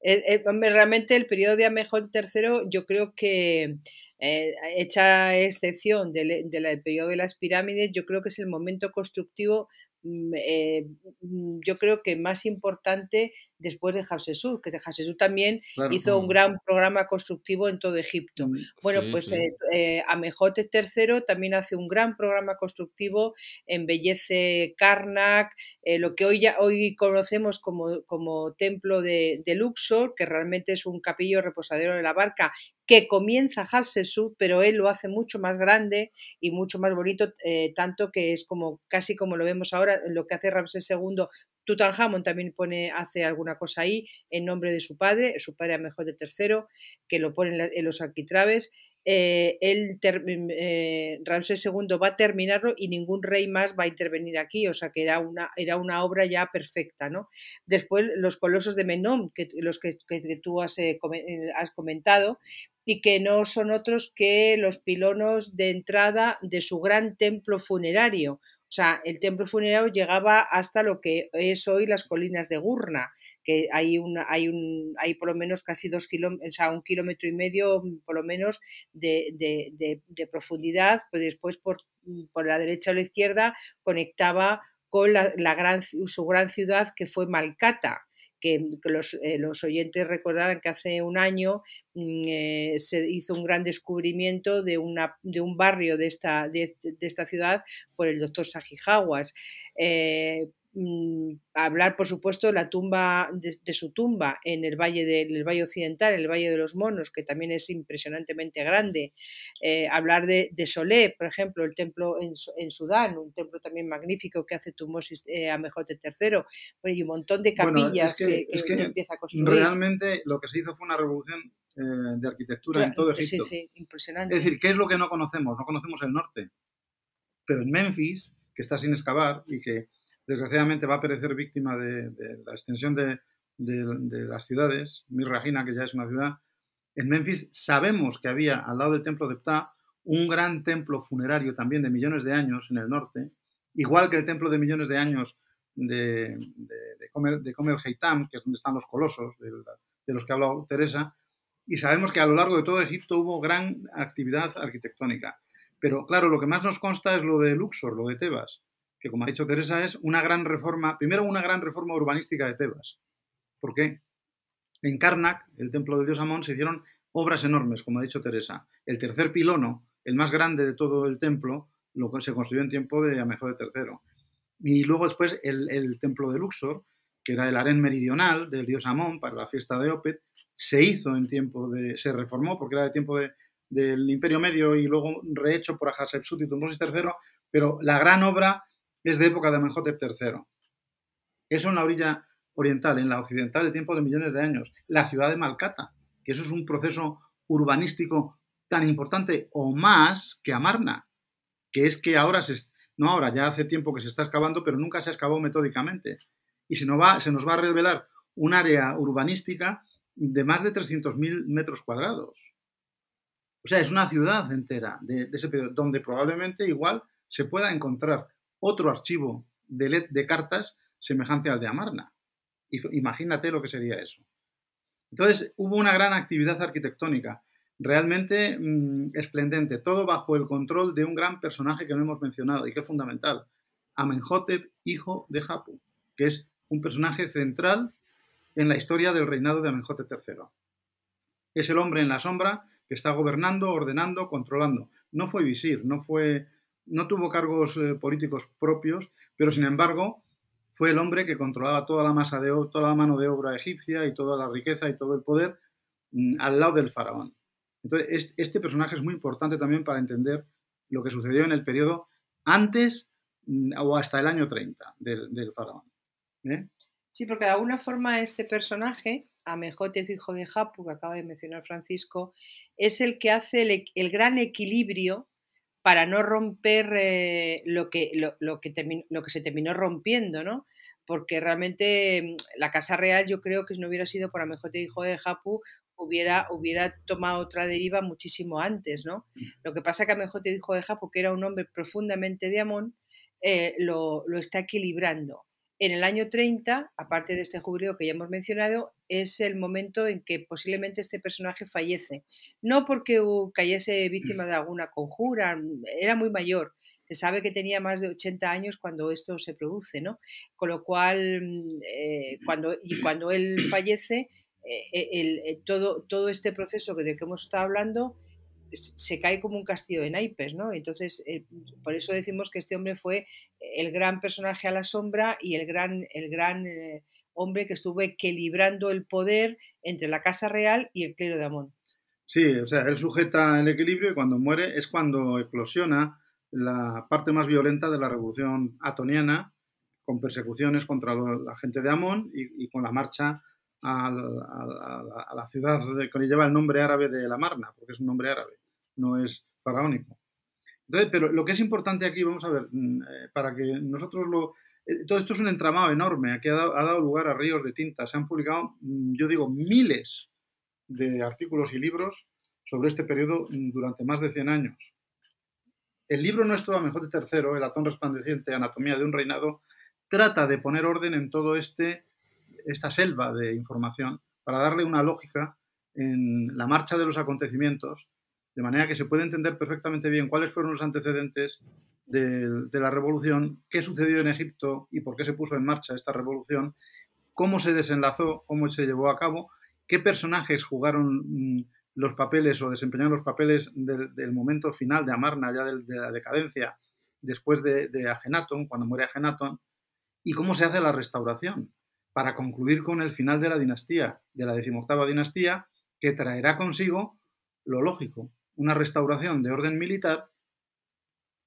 Eh, eh, realmente el periodo de mejor tercero yo creo que, eh, hecha excepción del, del, periodo de las pirámides, yo creo que es el momento constructivo Mm, eh, mm, yo creo que más importante después de Hafsesur, que Hafsesur también hizo un gran programa constructivo en todo Egipto. Mm, bueno, pues eh, eh, Amejote III también hace un gran programa constructivo, embellece Karnak, lo que hoy, ya, hoy conocemos como, templo de, de, Luxor, que realmente es un capillo reposadero de la barca que comienza Hatshepsut, pero él lo hace mucho más grande y mucho más bonito, eh, tanto que es como casi como lo vemos ahora, lo que hace Ramsés II. Tutankhamon también pone, hace alguna cosa ahí en nombre de su padre, su padre a mejor de tercero, que lo pone en, los arquitraves. Eh, él, mm, eh, Ramsés II va a terminarlo y ningún rey más va a intervenir aquí, o sea que era una, era una obra ya perfecta. ¿no? Después los colosos de Menom, que, los que, tú has eh, comentado, y que no son otros que los pilonos de entrada de su gran templo funerario. O sea, el templo funerario llegaba hasta lo que es hoy las colinas de Gurna, que hay un, hay un, hay por lo menos casi dos kilómetros, o sea, un kilómetro y medio por lo menos de, de, de, profundidad, pues después por, por la derecha o la izquierda conectaba con la, gran, su gran ciudad que fue Malcata, que, mm, eh, los, oyentes recordarán que hace un año mm, eh, se hizo un gran descubrimiento de, una, de un barrio de esta, de, esta ciudad por el doctor Sajijaguas. Eh, Mm, hablar, por supuesto, la tumba de, su tumba en el valle, del valle occidental, el valle de los monos, que también es impresionantemente grande. Eh, hablar de, de, Solé, por ejemplo, el templo en, Sudán, un templo también magnífico que hace Tumosis eh, Mejote III, y un montón de capillas que, empieza a construir. Realmente lo que se hizo fue una revolución eh, de arquitectura en todo eh, Egipto. Sí, sí, impresionante. Es decir, ¿qué es lo que no conocemos? No conocemos el norte. Pero en Memphis, que está sin excavar y que desgraciadamente va a perecer víctima de, la extensión de, las ciudades. Mirrajina, que ya es una ciudad, en Memphis sabemos que había al lado del templo de Ptah un gran templo funerario también de millones de años en el norte, igual que el templo de millones de años de, de, Comer, de Heitam, que es donde están los colosos, de, de los que ha hablado Teresa, y sabemos que a lo largo de todo Egipto hubo gran actividad arquitectónica. Pero claro, lo que más nos consta es lo de Luxor, lo de Tebas, que como ha dicho Teresa, es una gran reforma, primero una gran reforma urbanística de Tebas. ¿Por qué? En Karnak, el templo de Dios Amón, se hicieron obras enormes, como ha dicho Teresa. El tercer pilono, el más grande de todo el templo, lo se construyó en tiempo de Amejo tercero... Y luego después el, templo de Luxor, que era el harén meridional del dios Amón para la fiesta de Opet, se hizo en tiempo de... se reformó porque era de tiempo del Imperio Medio y luego rehecho por Ajaxepsut y Tutmosis III, pero la gran obra es de época de Amenhotep III. Es en la orilla oriental, en la occidental, de tiempo de millones de años. La ciudad de Malcata, que eso es un proceso urbanístico tan importante o más que Amarna, que es que ahora, se, no ahora, ya hace tiempo que se está excavando, pero nunca se ha excavado metódicamente. Y se nos va, a revelar un área urbanística de más de 300.000 metros cuadrados. O sea, es una ciudad entera de, de ese periodo, donde probablemente igual se pueda encontrar otro archivo de, LED de cartas semejante al de Amarna. Imagínate lo que sería eso. Entonces hubo una gran actividad arquitectónica, realmente mm, esplendente, todo bajo el control de un gran personaje que no hemos mencionado y que es fundamental, Amenhotep, hijo de Hapu, que es un personaje central en la historia del reinado de Amenhotep III. Es el hombre en la sombra que está gobernando, ordenando, controlando. No fue visir, no fue no tuvo cargos eh, políticos propios, pero sin embargo fue el hombre que controlaba toda la masa de toda la mano de obra egipcia y toda la riqueza y todo el poder mm, al lado del faraón. Entonces, este personaje es muy importante también para entender lo que sucedió en el periodo antes mm, o hasta el año 30 del, faraón. ¿eh? Sí, porque de alguna forma este personaje, Amejotes, hijo de Japu, que acaba de mencionar Francisco, es el que hace el e, gran equilibrio para no romper eh, lo, que, lo, que lo que se terminó rompiendo, ¿no? Porque realmente mm, la Casa Real yo creo que si no hubiera sido por Amejote hijo de Japu, hubiera, hubiera tomado otra deriva muchísimo antes, ¿no? Mm. Lo que pasa que Amejote hijo de Japu, que era un hombre profundamente de Amón, eh, lo, lo, está equilibrando. En el año 30, aparte de este jubileo que ya hemos mencionado, es el momento en que posiblemente este personaje fallece. No porque cayese víctima de alguna conjura, mm, era muy mayor. Se sabe que tenía más de 80 años cuando esto se produce, ¿no? Con lo cual, mm, eh, cuando, y cuando él fallece, eh, e, eh, todo, este proceso del que hemos estado hablando se cae como un castillo de naipes, ¿no? Entonces, eh, por eso decimos que este hombre fue el gran personaje a la sombra y el gran, el gran eh, hombre que estuvo equilibrando el poder entre la Casa Real y el clero de Amón. Sí, o sea, él sujeta el equilibrio y cuando muere es cuando explosiona la parte más violenta de la revolución atoniana, con persecuciones contra la gente de Amón y con la marcha a la, ciudad que lleva el nombre árabe de la Marna, porque es un nombre árabe, no es faraónico. pero lo que es importante aquí, vamos a ver, mm, eh, para que nosotros lo... Eh, todo esto es un entramado enorme, aquí ha dado, lugar a ríos de tinta. Se han publicado, mm, yo digo, miles de artículos y libros sobre este periodo mm, durante más de 100 años. El libro nuestro, a mejor de tercero, El atón resplandeciente, Anatomía de un reinado, trata de poner orden en todo este esta selva de información para darle una lógica en la marcha de los acontecimientos, de manera que se puede entender perfectamente bien cuáles fueron los antecedentes de, la revolución, qué sucedió en Egipto y por qué se puso en marcha esta revolución, cómo se desenlazó, cómo se llevó a cabo, qué personajes jugaron mm, los papeles o desempeñaron los papeles del, momento final de Amarna, ya de, la decadencia, después de, de cuando muere Agenatón, y cómo se hace la restauración para concluir con el final de la dinastía, de la decimoctava dinastía, que traerá consigo lo lógico, una restauración de orden militar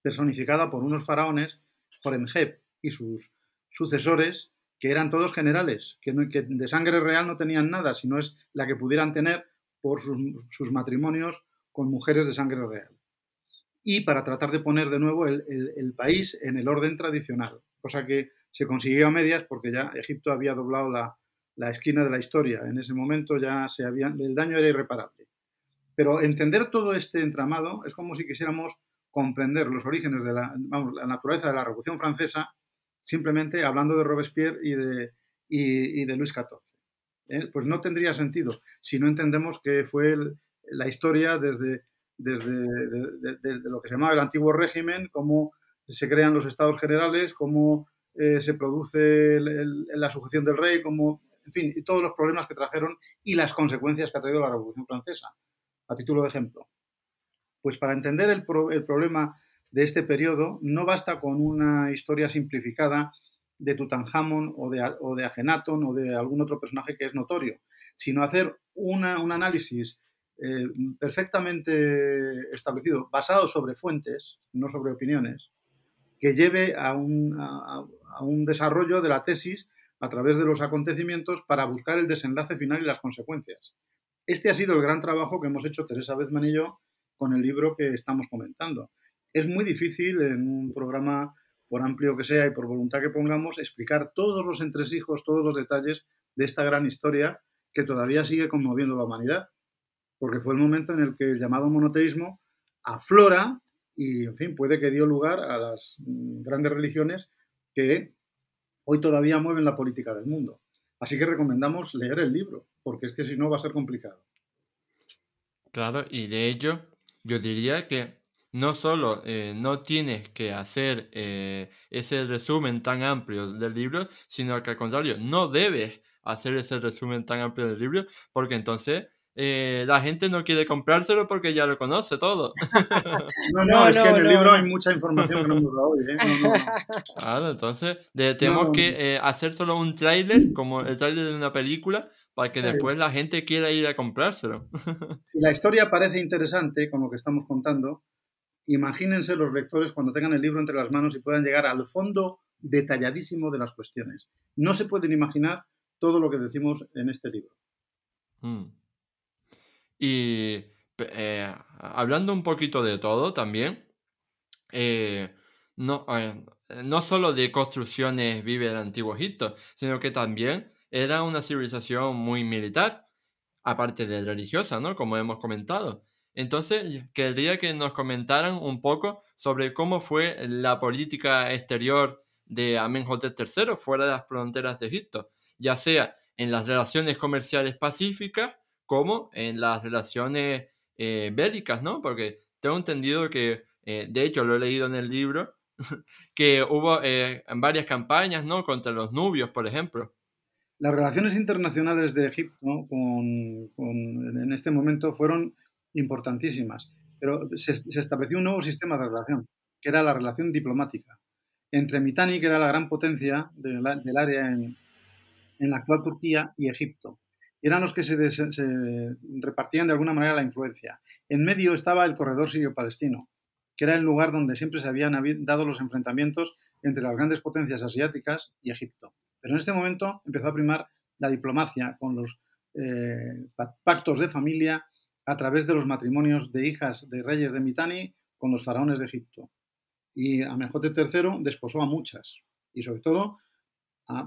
personificada por unos faraones, Horemheb y sus sucesores, que eran todos generales, que, no, de sangre real no tenían nada, sino es la que pudieran tener por sus, matrimonios con mujeres de sangre real. Y para tratar de poner de nuevo el, el país en el orden tradicional, cosa que se consiguió a medias porque ya Egipto había doblado la, esquina de la historia. En ese momento ya se había, el daño era irreparable. Pero entender todo este entramado es como si quisiéramos comprender los orígenes de la, vamos, la naturaleza de la Revolución Francesa simplemente hablando de Robespierre y de, de Luis XIV. ¿eh? Pues no tendría sentido si no entendemos que fue la historia desde, lo que se llamaba el antiguo régimen, cómo se crean los estados generales, cómo eh, se produce la sujeción del rey, como, en fin, y todos los problemas que trajeron y las consecuencias que ha traído la Revolución Francesa, a título de ejemplo. Pues para entender el, problema de este periodo no basta con una historia simplificada de Tutankhamon o de, o de o de algún otro personaje que es notorio, sino hacer un análisis eh, perfectamente establecido, basado sobre fuentes, no sobre opiniones, que lleve a, un, a un desarrollo de la tesis a través de los acontecimientos para buscar el desenlace final y las consecuencias. Este ha sido el gran trabajo que hemos hecho Teresa Bezman y yo con el libro que estamos comentando. Es muy difícil en un programa, por amplio que sea y por voluntad que pongamos, explicar todos los entresijos, todos los detalles de esta gran historia que todavía sigue conmoviendo la humanidad, porque fue el momento en el que el llamado monoteísmo aflora y, en fin, puede que dio lugar a las mm, grandes religiones que hoy todavía mueven la política del mundo. Así que recomendamos leer el libro, porque es que si no va a ser complicado. Claro, y de ello yo diría que no solo eh, no tienes que hacer eh, ese resumen tan amplio del libro, sino que al contrario, no debes hacer ese resumen tan amplio del libro, porque entonces eh, la gente no quiere comprárselo porque ya lo conoce todo. no, no, es que en el libro hay mucha información que no hemos dado hoy. Claro, entonces tenemos que eh, hacer solo un tráiler, como el tráiler de una película, para que después la gente quiera ir a comprárselo. si la historia parece interesante con lo que estamos contando, imagínense los lectores cuando tengan el libro entre las manos y puedan llegar al fondo detalladísimo de las cuestiones. No se pueden imaginar todo lo que decimos en este libro. Mm. Y eh, hablando un poquito de todo también, eh, no, eh, no solo de construcciones vive el antiguo Egipto, sino que también era una civilización muy militar, aparte de religiosa, ¿no? Como hemos comentado. Entonces, quería que nos comentaran un poco sobre cómo fue la política exterior de Amenhotep III fuera de las fronteras de Egipto, ya sea en las relaciones comerciales pacíficas como en las relaciones eh, bélicas, ¿no? Porque tengo entendido que, eh, de hecho lo he leído en el libro, que hubo eh, varias campañas, ¿no? Contra los nubios, por ejemplo. Las relaciones internacionales de Egipto en este momento fueron importantísimas, pero se, estableció un nuevo sistema de relación, que era la relación diplomática, entre Mitanni, que era la gran potencia del área en, en la actual Turquía, y Egipto eran los que se, repartían de alguna manera la influencia. En medio estaba el corredor sirio-palestino, que era el lugar donde siempre se habían dado los enfrentamientos entre las grandes potencias asiáticas y Egipto. Pero en este momento empezó a primar la diplomacia con los eh, pactos de familia a través de los matrimonios de hijas de reyes de Mitanni con los faraones de Egipto. Y Amenhotep III desposó a muchas y sobre todo,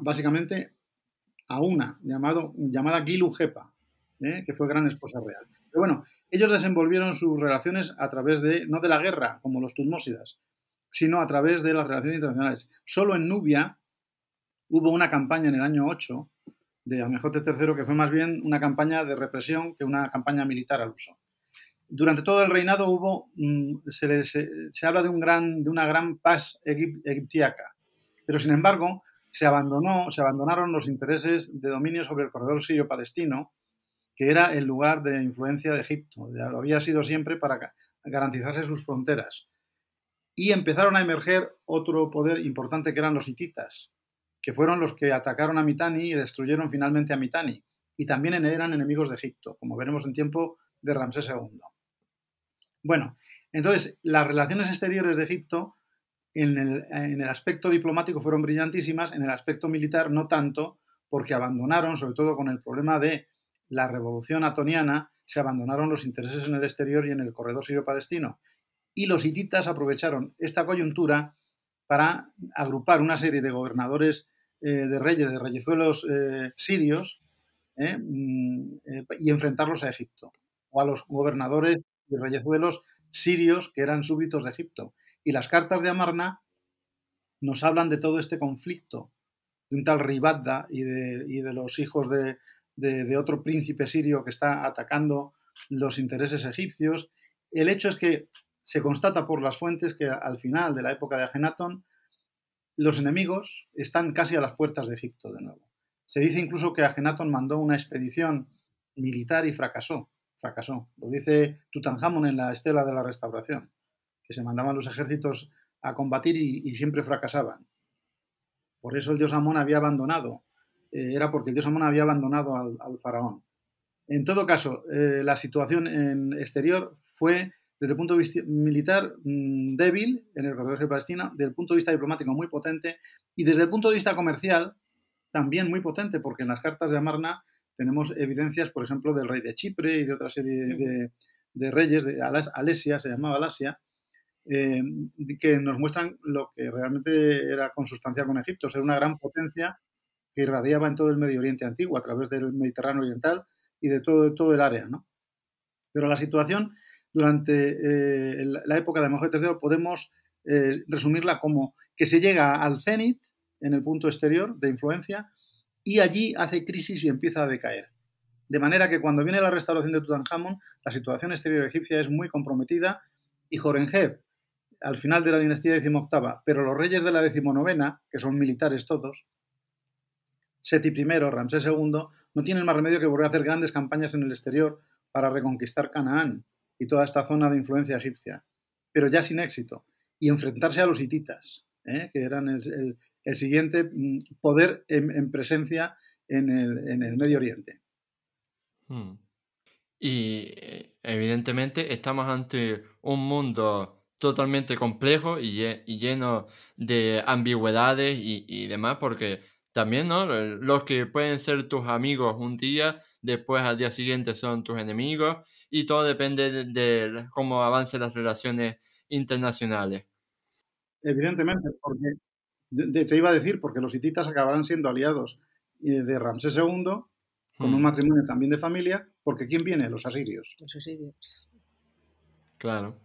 básicamente, a una llamado, llamada Gilu Gepa... ¿eh? que fue gran esposa real. Pero bueno, ellos desenvolvieron sus relaciones a través de, no de la guerra, como los turmósidas... sino a través de las relaciones internacionales. Solo en Nubia hubo una campaña en el año 8 de Amenhotep III que fue más bien una campaña de represión que una campaña militar al uso. Durante todo el reinado hubo, mm, se, habla de, un gran, de una gran paz egiptiaca, pero sin embargo se, abandonó, se abandonaron los intereses de dominio sobre el corredor sirio-palestino, que era el lugar de influencia de Egipto, lo había sido siempre para garantizarse sus fronteras. Y empezaron a emerger otro poder importante que eran los hititas, que fueron los que atacaron a Mitanni y destruyeron finalmente a Mitanni, y también eran enemigos de Egipto, como veremos en tiempo de Ramsés II. Bueno, entonces las relaciones exteriores de Egipto en el, aspecto diplomático fueron brillantísimas, en el aspecto militar no tanto, porque abandonaron, sobre todo con el problema de la revolución atoniana, se abandonaron los intereses en el exterior y en el corredor sirio-palestino. Y los hititas aprovecharon esta coyuntura para agrupar una serie de gobernadores eh, de reyes, de reyezuelos eh, sirios, eh, mm, y enfrentarlos a Egipto, o a los gobernadores y reyezuelos sirios que eran súbditos de Egipto. Y las cartas de Amarna nos hablan de todo este conflicto, de un tal Ribadda y de, los hijos de, otro príncipe sirio que está atacando los intereses egipcios. El hecho es que se constata por las fuentes que al final de la época de Agenatón los enemigos están casi a las puertas de Egipto de nuevo. Se dice incluso que Agenatón mandó una expedición militar y fracasó. Fracasó. Lo dice Tutankamón en la estela de la restauración que se mandaban los ejércitos a combatir y, siempre fracasaban. Por eso el dios Amón había abandonado, eh, era porque el dios Amón había abandonado al, faraón. En todo caso, eh, la situación en exterior fue, desde el punto de vista militar, mm, débil en el corredor de Palestina, desde el punto de vista diplomático muy potente y desde el punto de vista comercial también muy potente, porque en las cartas de Amarna tenemos evidencias, por ejemplo, del rey de Chipre y de otra serie de, reyes, de Alesia, se llamaba Alasia, eh, que nos muestran lo que realmente era consustancial con Egipto, ser una gran potencia que irradiaba en todo el Medio Oriente antiguo, a través del Mediterráneo Oriental y de todo, todo el área. ¿no? Pero la situación durante eh, la época de Mohamed III podemos eh, resumirla como que se llega al cenit en el punto exterior de influencia y allí hace crisis y empieza a decaer. De manera que cuando viene la restauración de Tutankamón, la situación exterior egipcia es muy comprometida y Jorenjeb, al final de la dinastía decimoctava, pero los reyes de la decimonovena, que son militares todos, Seti I, Ramsés II, no tienen más remedio que volver a hacer grandes campañas en el exterior para reconquistar Canaán y toda esta zona de influencia egipcia, pero ya sin éxito, y enfrentarse a los hititas, ¿eh? que eran el, siguiente mm, poder en, presencia en el, Medio Oriente. Hmm. Y eh, evidentemente estamos ante un mundo totalmente complejo y, lleno de ambigüedades y, demás, porque también, eh, Los que pueden ser tus amigos un día, después al día siguiente son tus enemigos, y todo depende de, cómo avancen las relaciones internacionales. Evidentemente, porque te iba a decir, porque los hititas acabarán siendo aliados eh, de Ramsés II con un hmm. matrimonio también de familia, porque ¿quién viene? Los asirios. Los asirios. Claro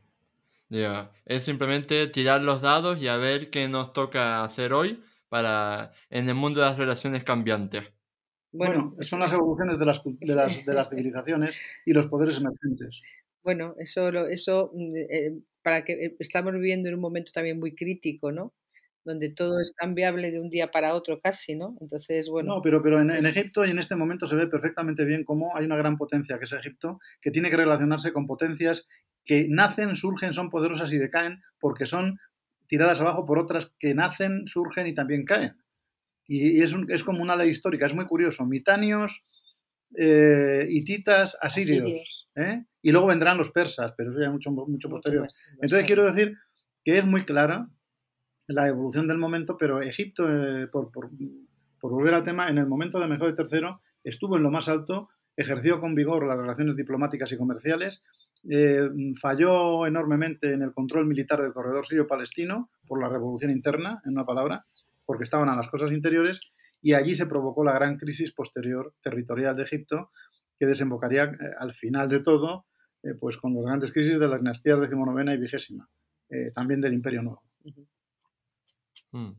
es simplemente tirar los dados y a ver qué nos toca hacer hoy para en el mundo de las relaciones cambiantes. Bueno, son las evoluciones de las, de de las civilizaciones y los poderes emergentes. Bueno, eso, eso mm, eh, para que eh, estamos viviendo en un momento también muy crítico, ¿no? Donde todo es cambiable de un día para otro casi, ¿no? Entonces, bueno. No, pero, pero en, en Egipto y en este momento se ve perfectamente bien cómo hay una gran potencia que es Egipto, que tiene que relacionarse con potencias que nacen, surgen, son poderosas y decaen porque son tiradas abajo por otras que nacen, surgen y también caen. Y, es, es como una ley histórica, es muy curioso. Mitanios, eh, hititas, asirios. ¿eh? Y luego vendrán los persas, pero eso ya mucho, mucho, posterior. Entonces quiero decir que es muy clara la evolución del momento, pero Egipto, eh, por, por, por, volver al tema, en el momento de Mejor tercero estuvo en lo más alto, ejerció con vigor las relaciones diplomáticas y comerciales, eh, falló enormemente en el control militar del corredor sirio-palestino por la revolución interna, en una palabra, porque estaban a las cosas interiores, y allí se provocó la gran crisis posterior territorial de Egipto, que desembocaría eh, al final de todo eh, pues con las grandes crisis de las dinastías decimonovena y vigésima, también del Imperio Nuevo. Mm.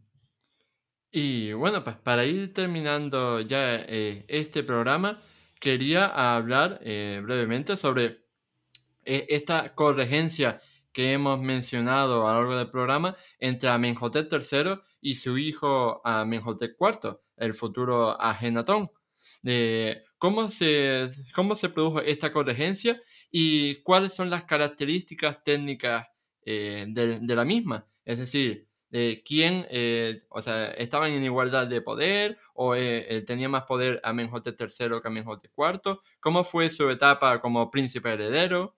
Y bueno, pues para ir terminando ya este programa, quería hablar brevemente sobre e, esta corregencia que hemos mencionado a lo largo del programa entre Amenhotep III y su hijo Amenhotep IV, el futuro Agenatón. De eh, cómo se, cómo se produjo esta corregencia y cuáles son las características técnicas eh, de, la misma. Es decir, de eh, quién, o sea, estaban en igualdad de poder o tenía más poder Amenhotep III que Amenhotep IV, cómo fue su etapa como príncipe heredero,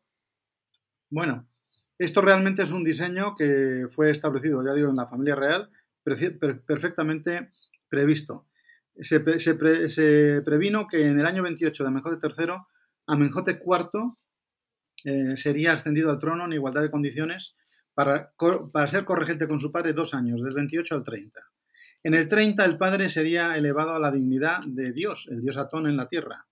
bueno, esto realmente es un diseño que fue establecido, ya digo, en la familia real, perfectamente previsto. Se, previno que en el año 28 de Amenjote III, Amenjote IV eh, sería ascendido al trono en igualdad de condiciones para, para, ser corregente con su padre dos años, del 28 al 30. En el 30 el padre sería elevado a la dignidad de Dios, el dios Atón en la tierra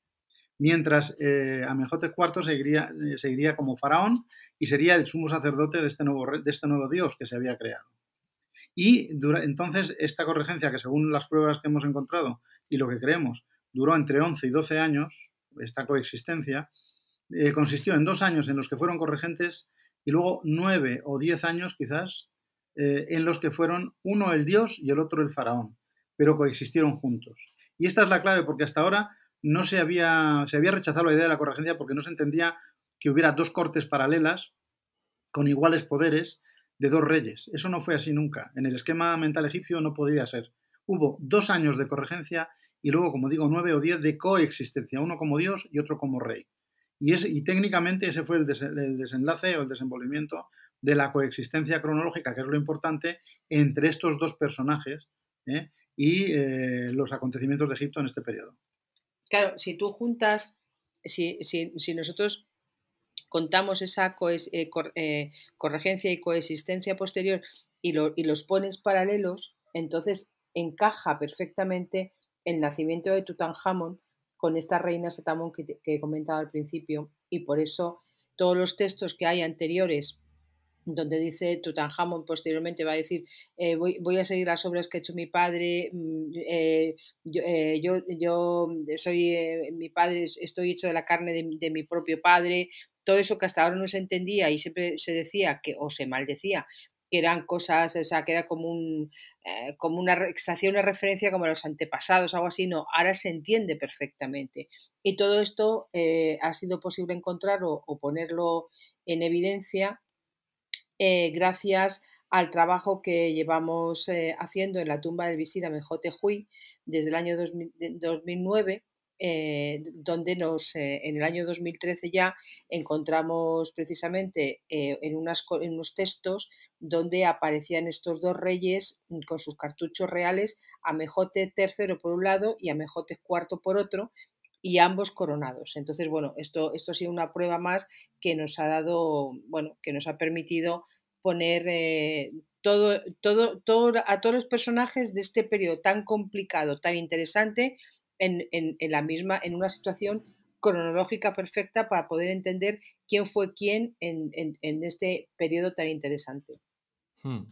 mientras eh, Amenhotep IV seguiría, eh, seguiría, como faraón y sería el sumo sacerdote de este nuevo, de este nuevo dios que se había creado. Y dura, entonces esta corregencia, que según las pruebas que hemos encontrado y lo que creemos, duró entre 11 y 12 años, esta coexistencia, eh, consistió en dos años en los que fueron corregentes y luego nueve o diez años quizás eh, en los que fueron uno el dios y el otro el faraón, pero coexistieron juntos. Y esta es la clave porque hasta ahora no se había, se había rechazado la idea de la corregencia porque no se entendía que hubiera dos cortes paralelas con iguales poderes de dos reyes. Eso no fue así nunca. En el esquema mental egipcio no podía ser. Hubo dos años de corregencia y luego, como digo, nueve o diez de coexistencia, uno como Dios y otro como rey. Y, es, técnicamente ese fue el, desenlace o el desenvolvimiento de la coexistencia cronológica, que es lo importante, entre estos dos personajes ¿eh? y eh, los acontecimientos de Egipto en este periodo. Claro, si tú juntas, si, nosotros contamos esa eh, eh, corregencia y coexistencia posterior y, los pones paralelos, entonces encaja perfectamente el nacimiento de Tutankhamon con esta reina Satamón que, he comentado al principio y por eso todos los textos que hay anteriores donde dice Tutankhamon posteriormente va a decir eh, voy, a seguir las obras que ha hecho mi padre mm, yo, eh, eh, mm, soy mi padre estoy hecho de la carne de, mi propio padre todo eso que hasta ahora no se entendía y siempre se decía que o se maldecía que eran cosas o sea que era como un como una se una referencia como a los antepasados algo así no ahora se entiende perfectamente y todo esto ha sido posible encontrar o ponerlo en evidencia eh, gracias al trabajo que llevamos eh, haciendo en la tumba del visir Amejote Hui desde el año 2009 eh, donde nos, en el año 2013 ya encontramos precisamente en, en, unos textos donde aparecían estos dos reyes con sus cartuchos reales, Amejote III por un lado y Amejote IV por otro, y ambos coronados. Entonces, bueno, esto, esto ha sido una prueba más que nos ha dado, bueno, que nos ha permitido poner eh, todo, todo, todo, a todos los personajes de este periodo tan complicado, tan interesante, en, en, en, la misma, en una situación cronológica perfecta para poder entender quién fue quién en, en este periodo tan interesante. Hmm.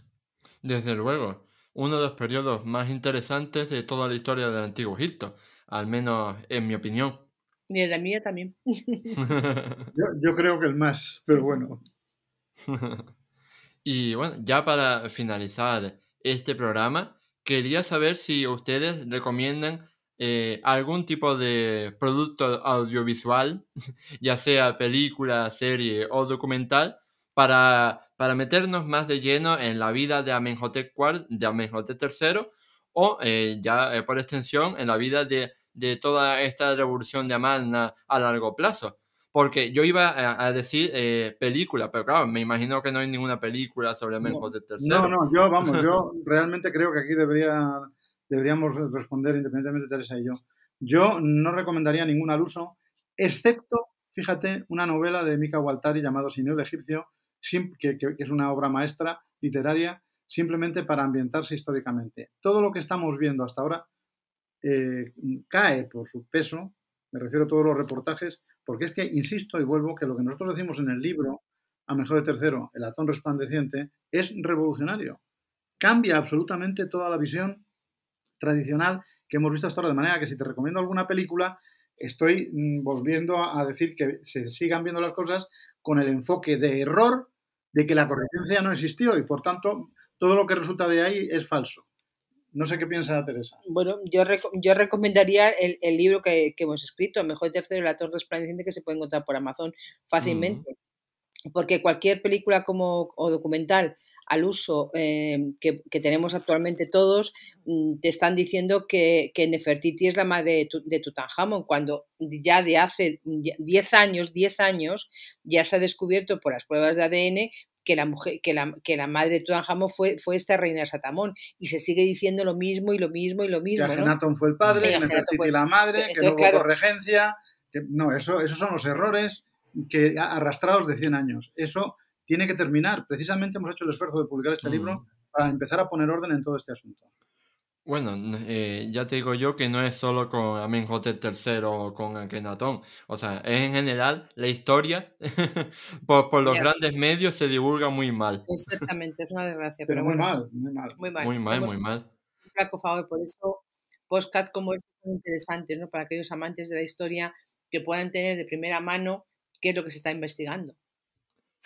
Desde luego uno de los periodos más interesantes de toda la historia del Antiguo Egipto, al menos en mi opinión. Y en la mía también. yo, creo que el más, pero bueno. y bueno, ya para finalizar este programa, quería saber si ustedes recomiendan eh, algún tipo de producto audiovisual, ya sea película, serie o documental, para, meternos más de lleno en la vida de Amenhotep, IV, de Amenhotep III o eh, ya eh, por extensión en la vida de, toda esta revolución de Amarna a largo plazo. Porque yo iba a, decir eh, película, pero claro, me imagino que no hay ninguna película sobre Amenhotep III. No, no, yo, vamos, yo realmente creo que aquí debería, deberíamos responder independientemente de Teresa y yo. Yo no recomendaría ningún al uso, excepto, fíjate, una novela de Mika Waltari llamado Sineo el Egipcio, que, es una obra maestra literaria, simplemente para ambientarse históricamente. Todo lo que estamos viendo hasta ahora eh, cae por su peso, me refiero a todos los reportajes, porque es que, insisto y vuelvo, que lo que nosotros decimos en el libro, a mejor de tercero, el atón resplandeciente, es revolucionario. Cambia absolutamente toda la visión tradicional que hemos visto hasta ahora, de manera que si te recomiendo alguna película, estoy mm, volviendo a decir que se sigan viendo las cosas con el enfoque de error de que la ya no existió y por tanto todo lo que resulta de ahí es falso. No sé qué piensa Teresa. Bueno, yo, yo recomendaría el, libro que, hemos escrito, Mejor Tercero, La Torre Resplandeciente, que se puede encontrar por Amazon fácilmente. Porque cualquier película como, o documental al uso em, que, tenemos actualmente todos, mm, te están diciendo que, Nefertiti es la madre de, Tutankhamon, cuando ya de hace 10 años, 10 años, ya se ha descubierto por las pruebas de ADN que la, mujer, que la, madre de Tutankhamon fue, fue esta reina Satamón. Y se sigue diciendo lo mismo y lo mismo y lo mismo. Que fue el padre, que Nefertiti la madre, que no claro, regencia. no, eso, esos son los errores que arrastrados de 100 años. Eso tiene que terminar. Precisamente hemos hecho el esfuerzo de publicar este mm. libro para empezar a poner orden en todo este asunto. Bueno, eh, ya te digo yo que no es solo con Amenhotep III o con Akenatón, o sea, es en general la historia por, por, los grandes medios se divulga muy mal. Exactamente, es una desgracia. Pero, muy, bueno, mal, muy mal, muy mal. Muy mal, por eso postcat como este es muy interesante, ¿no? Para aquellos amantes de la historia que puedan tener de primera mano qué es lo que se está investigando.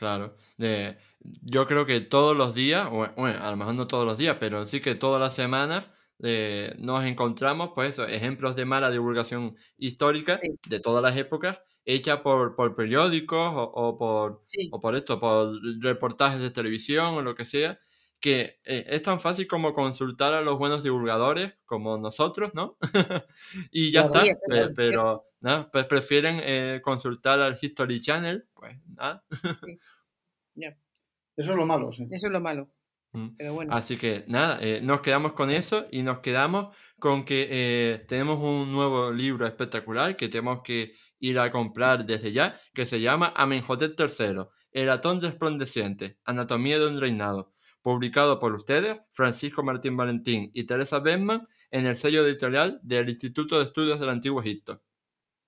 Claro. Eh, yo creo que todos los días, bueno, a lo mejor no todos los días, pero sí que todas las semanas eh, nos encontramos, pues, ejemplos de mala divulgación histórica de todas las épocas, hecha por, por periódicos o, por, o por esto, por reportajes de televisión o lo que sea, que eh, es tan fácil como consultar a los buenos divulgadores como nosotros, ¿no? y ya pues está, pero, ¿no? pues prefieren eh, consultar al History Channel, pues nada. Eso es lo malo, sí. Eso es lo malo. Mm. Así que nada, eh, nos quedamos con eso y nos quedamos con que tenemos un nuevo libro espectacular que tenemos que ir a comprar desde ya, que se llama Amenhotep III, El Atón desplandeciente Anatomía de un Reinado publicado por ustedes, Francisco Martín Valentín y Teresa Benman, en el sello editorial del Instituto de Estudios del Antiguo Egipto.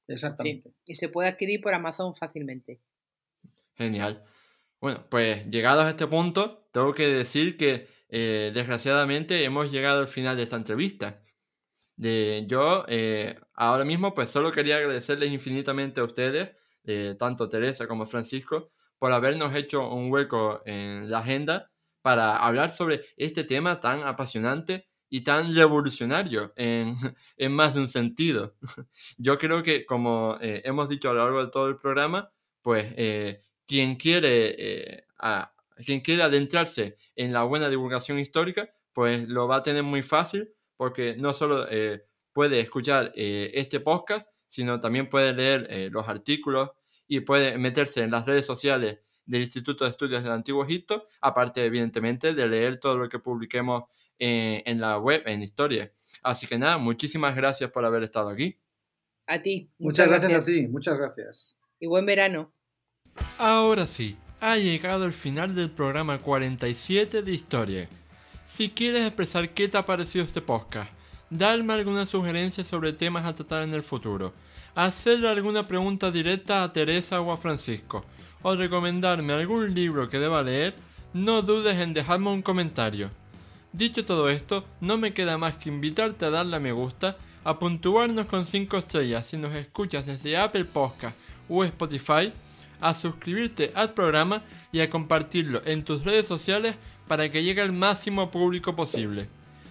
Exactamente. y se puede adquirir por Amazon fácilmente. Genial. Bueno, pues llegados a este punto, tengo que decir que eh, desgraciadamente hemos llegado al final de esta entrevista. yo eh, ahora mismo pues solo quería agradecerles infinitamente a ustedes, eh, tanto Teresa como Francisco, por habernos hecho un hueco en la agenda para hablar sobre este tema tan apasionante y tan revolucionario en, más de un sentido. Yo creo que, como eh, hemos dicho a lo largo de todo el programa, pues eh, quien, quiere, eh, quien quiere adentrarse en la buena divulgación histórica, pues lo va a tener muy fácil, porque no solo puede escuchar este podcast, sino también puede leer los artículos y puede meterse en las redes sociales del Instituto de Estudios del Antiguo Egipto, aparte evidentemente de leer todo lo que publiquemos eh, en la web, en historia. Así que nada, muchísimas gracias por haber estado aquí. A ti. Muchas, gracias, gracias a ti, muchas gracias. Y buen verano. Ahora sí, ha llegado el final del programa 47 de Historia. Si quieres expresar qué te ha parecido este podcast, darme alguna sugerencia sobre temas a tratar en el futuro, hacerle alguna pregunta directa a Teresa o a Francisco, o recomendarme algún libro que deba leer, no dudes en dejarme un comentario. Dicho todo esto, no me queda más que invitarte a darle a me gusta, a puntuarnos con 5 estrellas si nos escuchas desde Apple Podcast o Spotify, a suscribirte al programa y a compartirlo en tus redes sociales para que llegue al máximo público posible.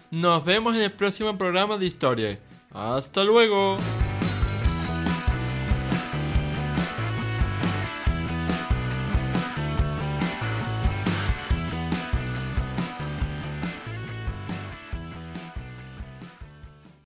Nos vemos en el próximo programa de historia. ¡Hasta luego!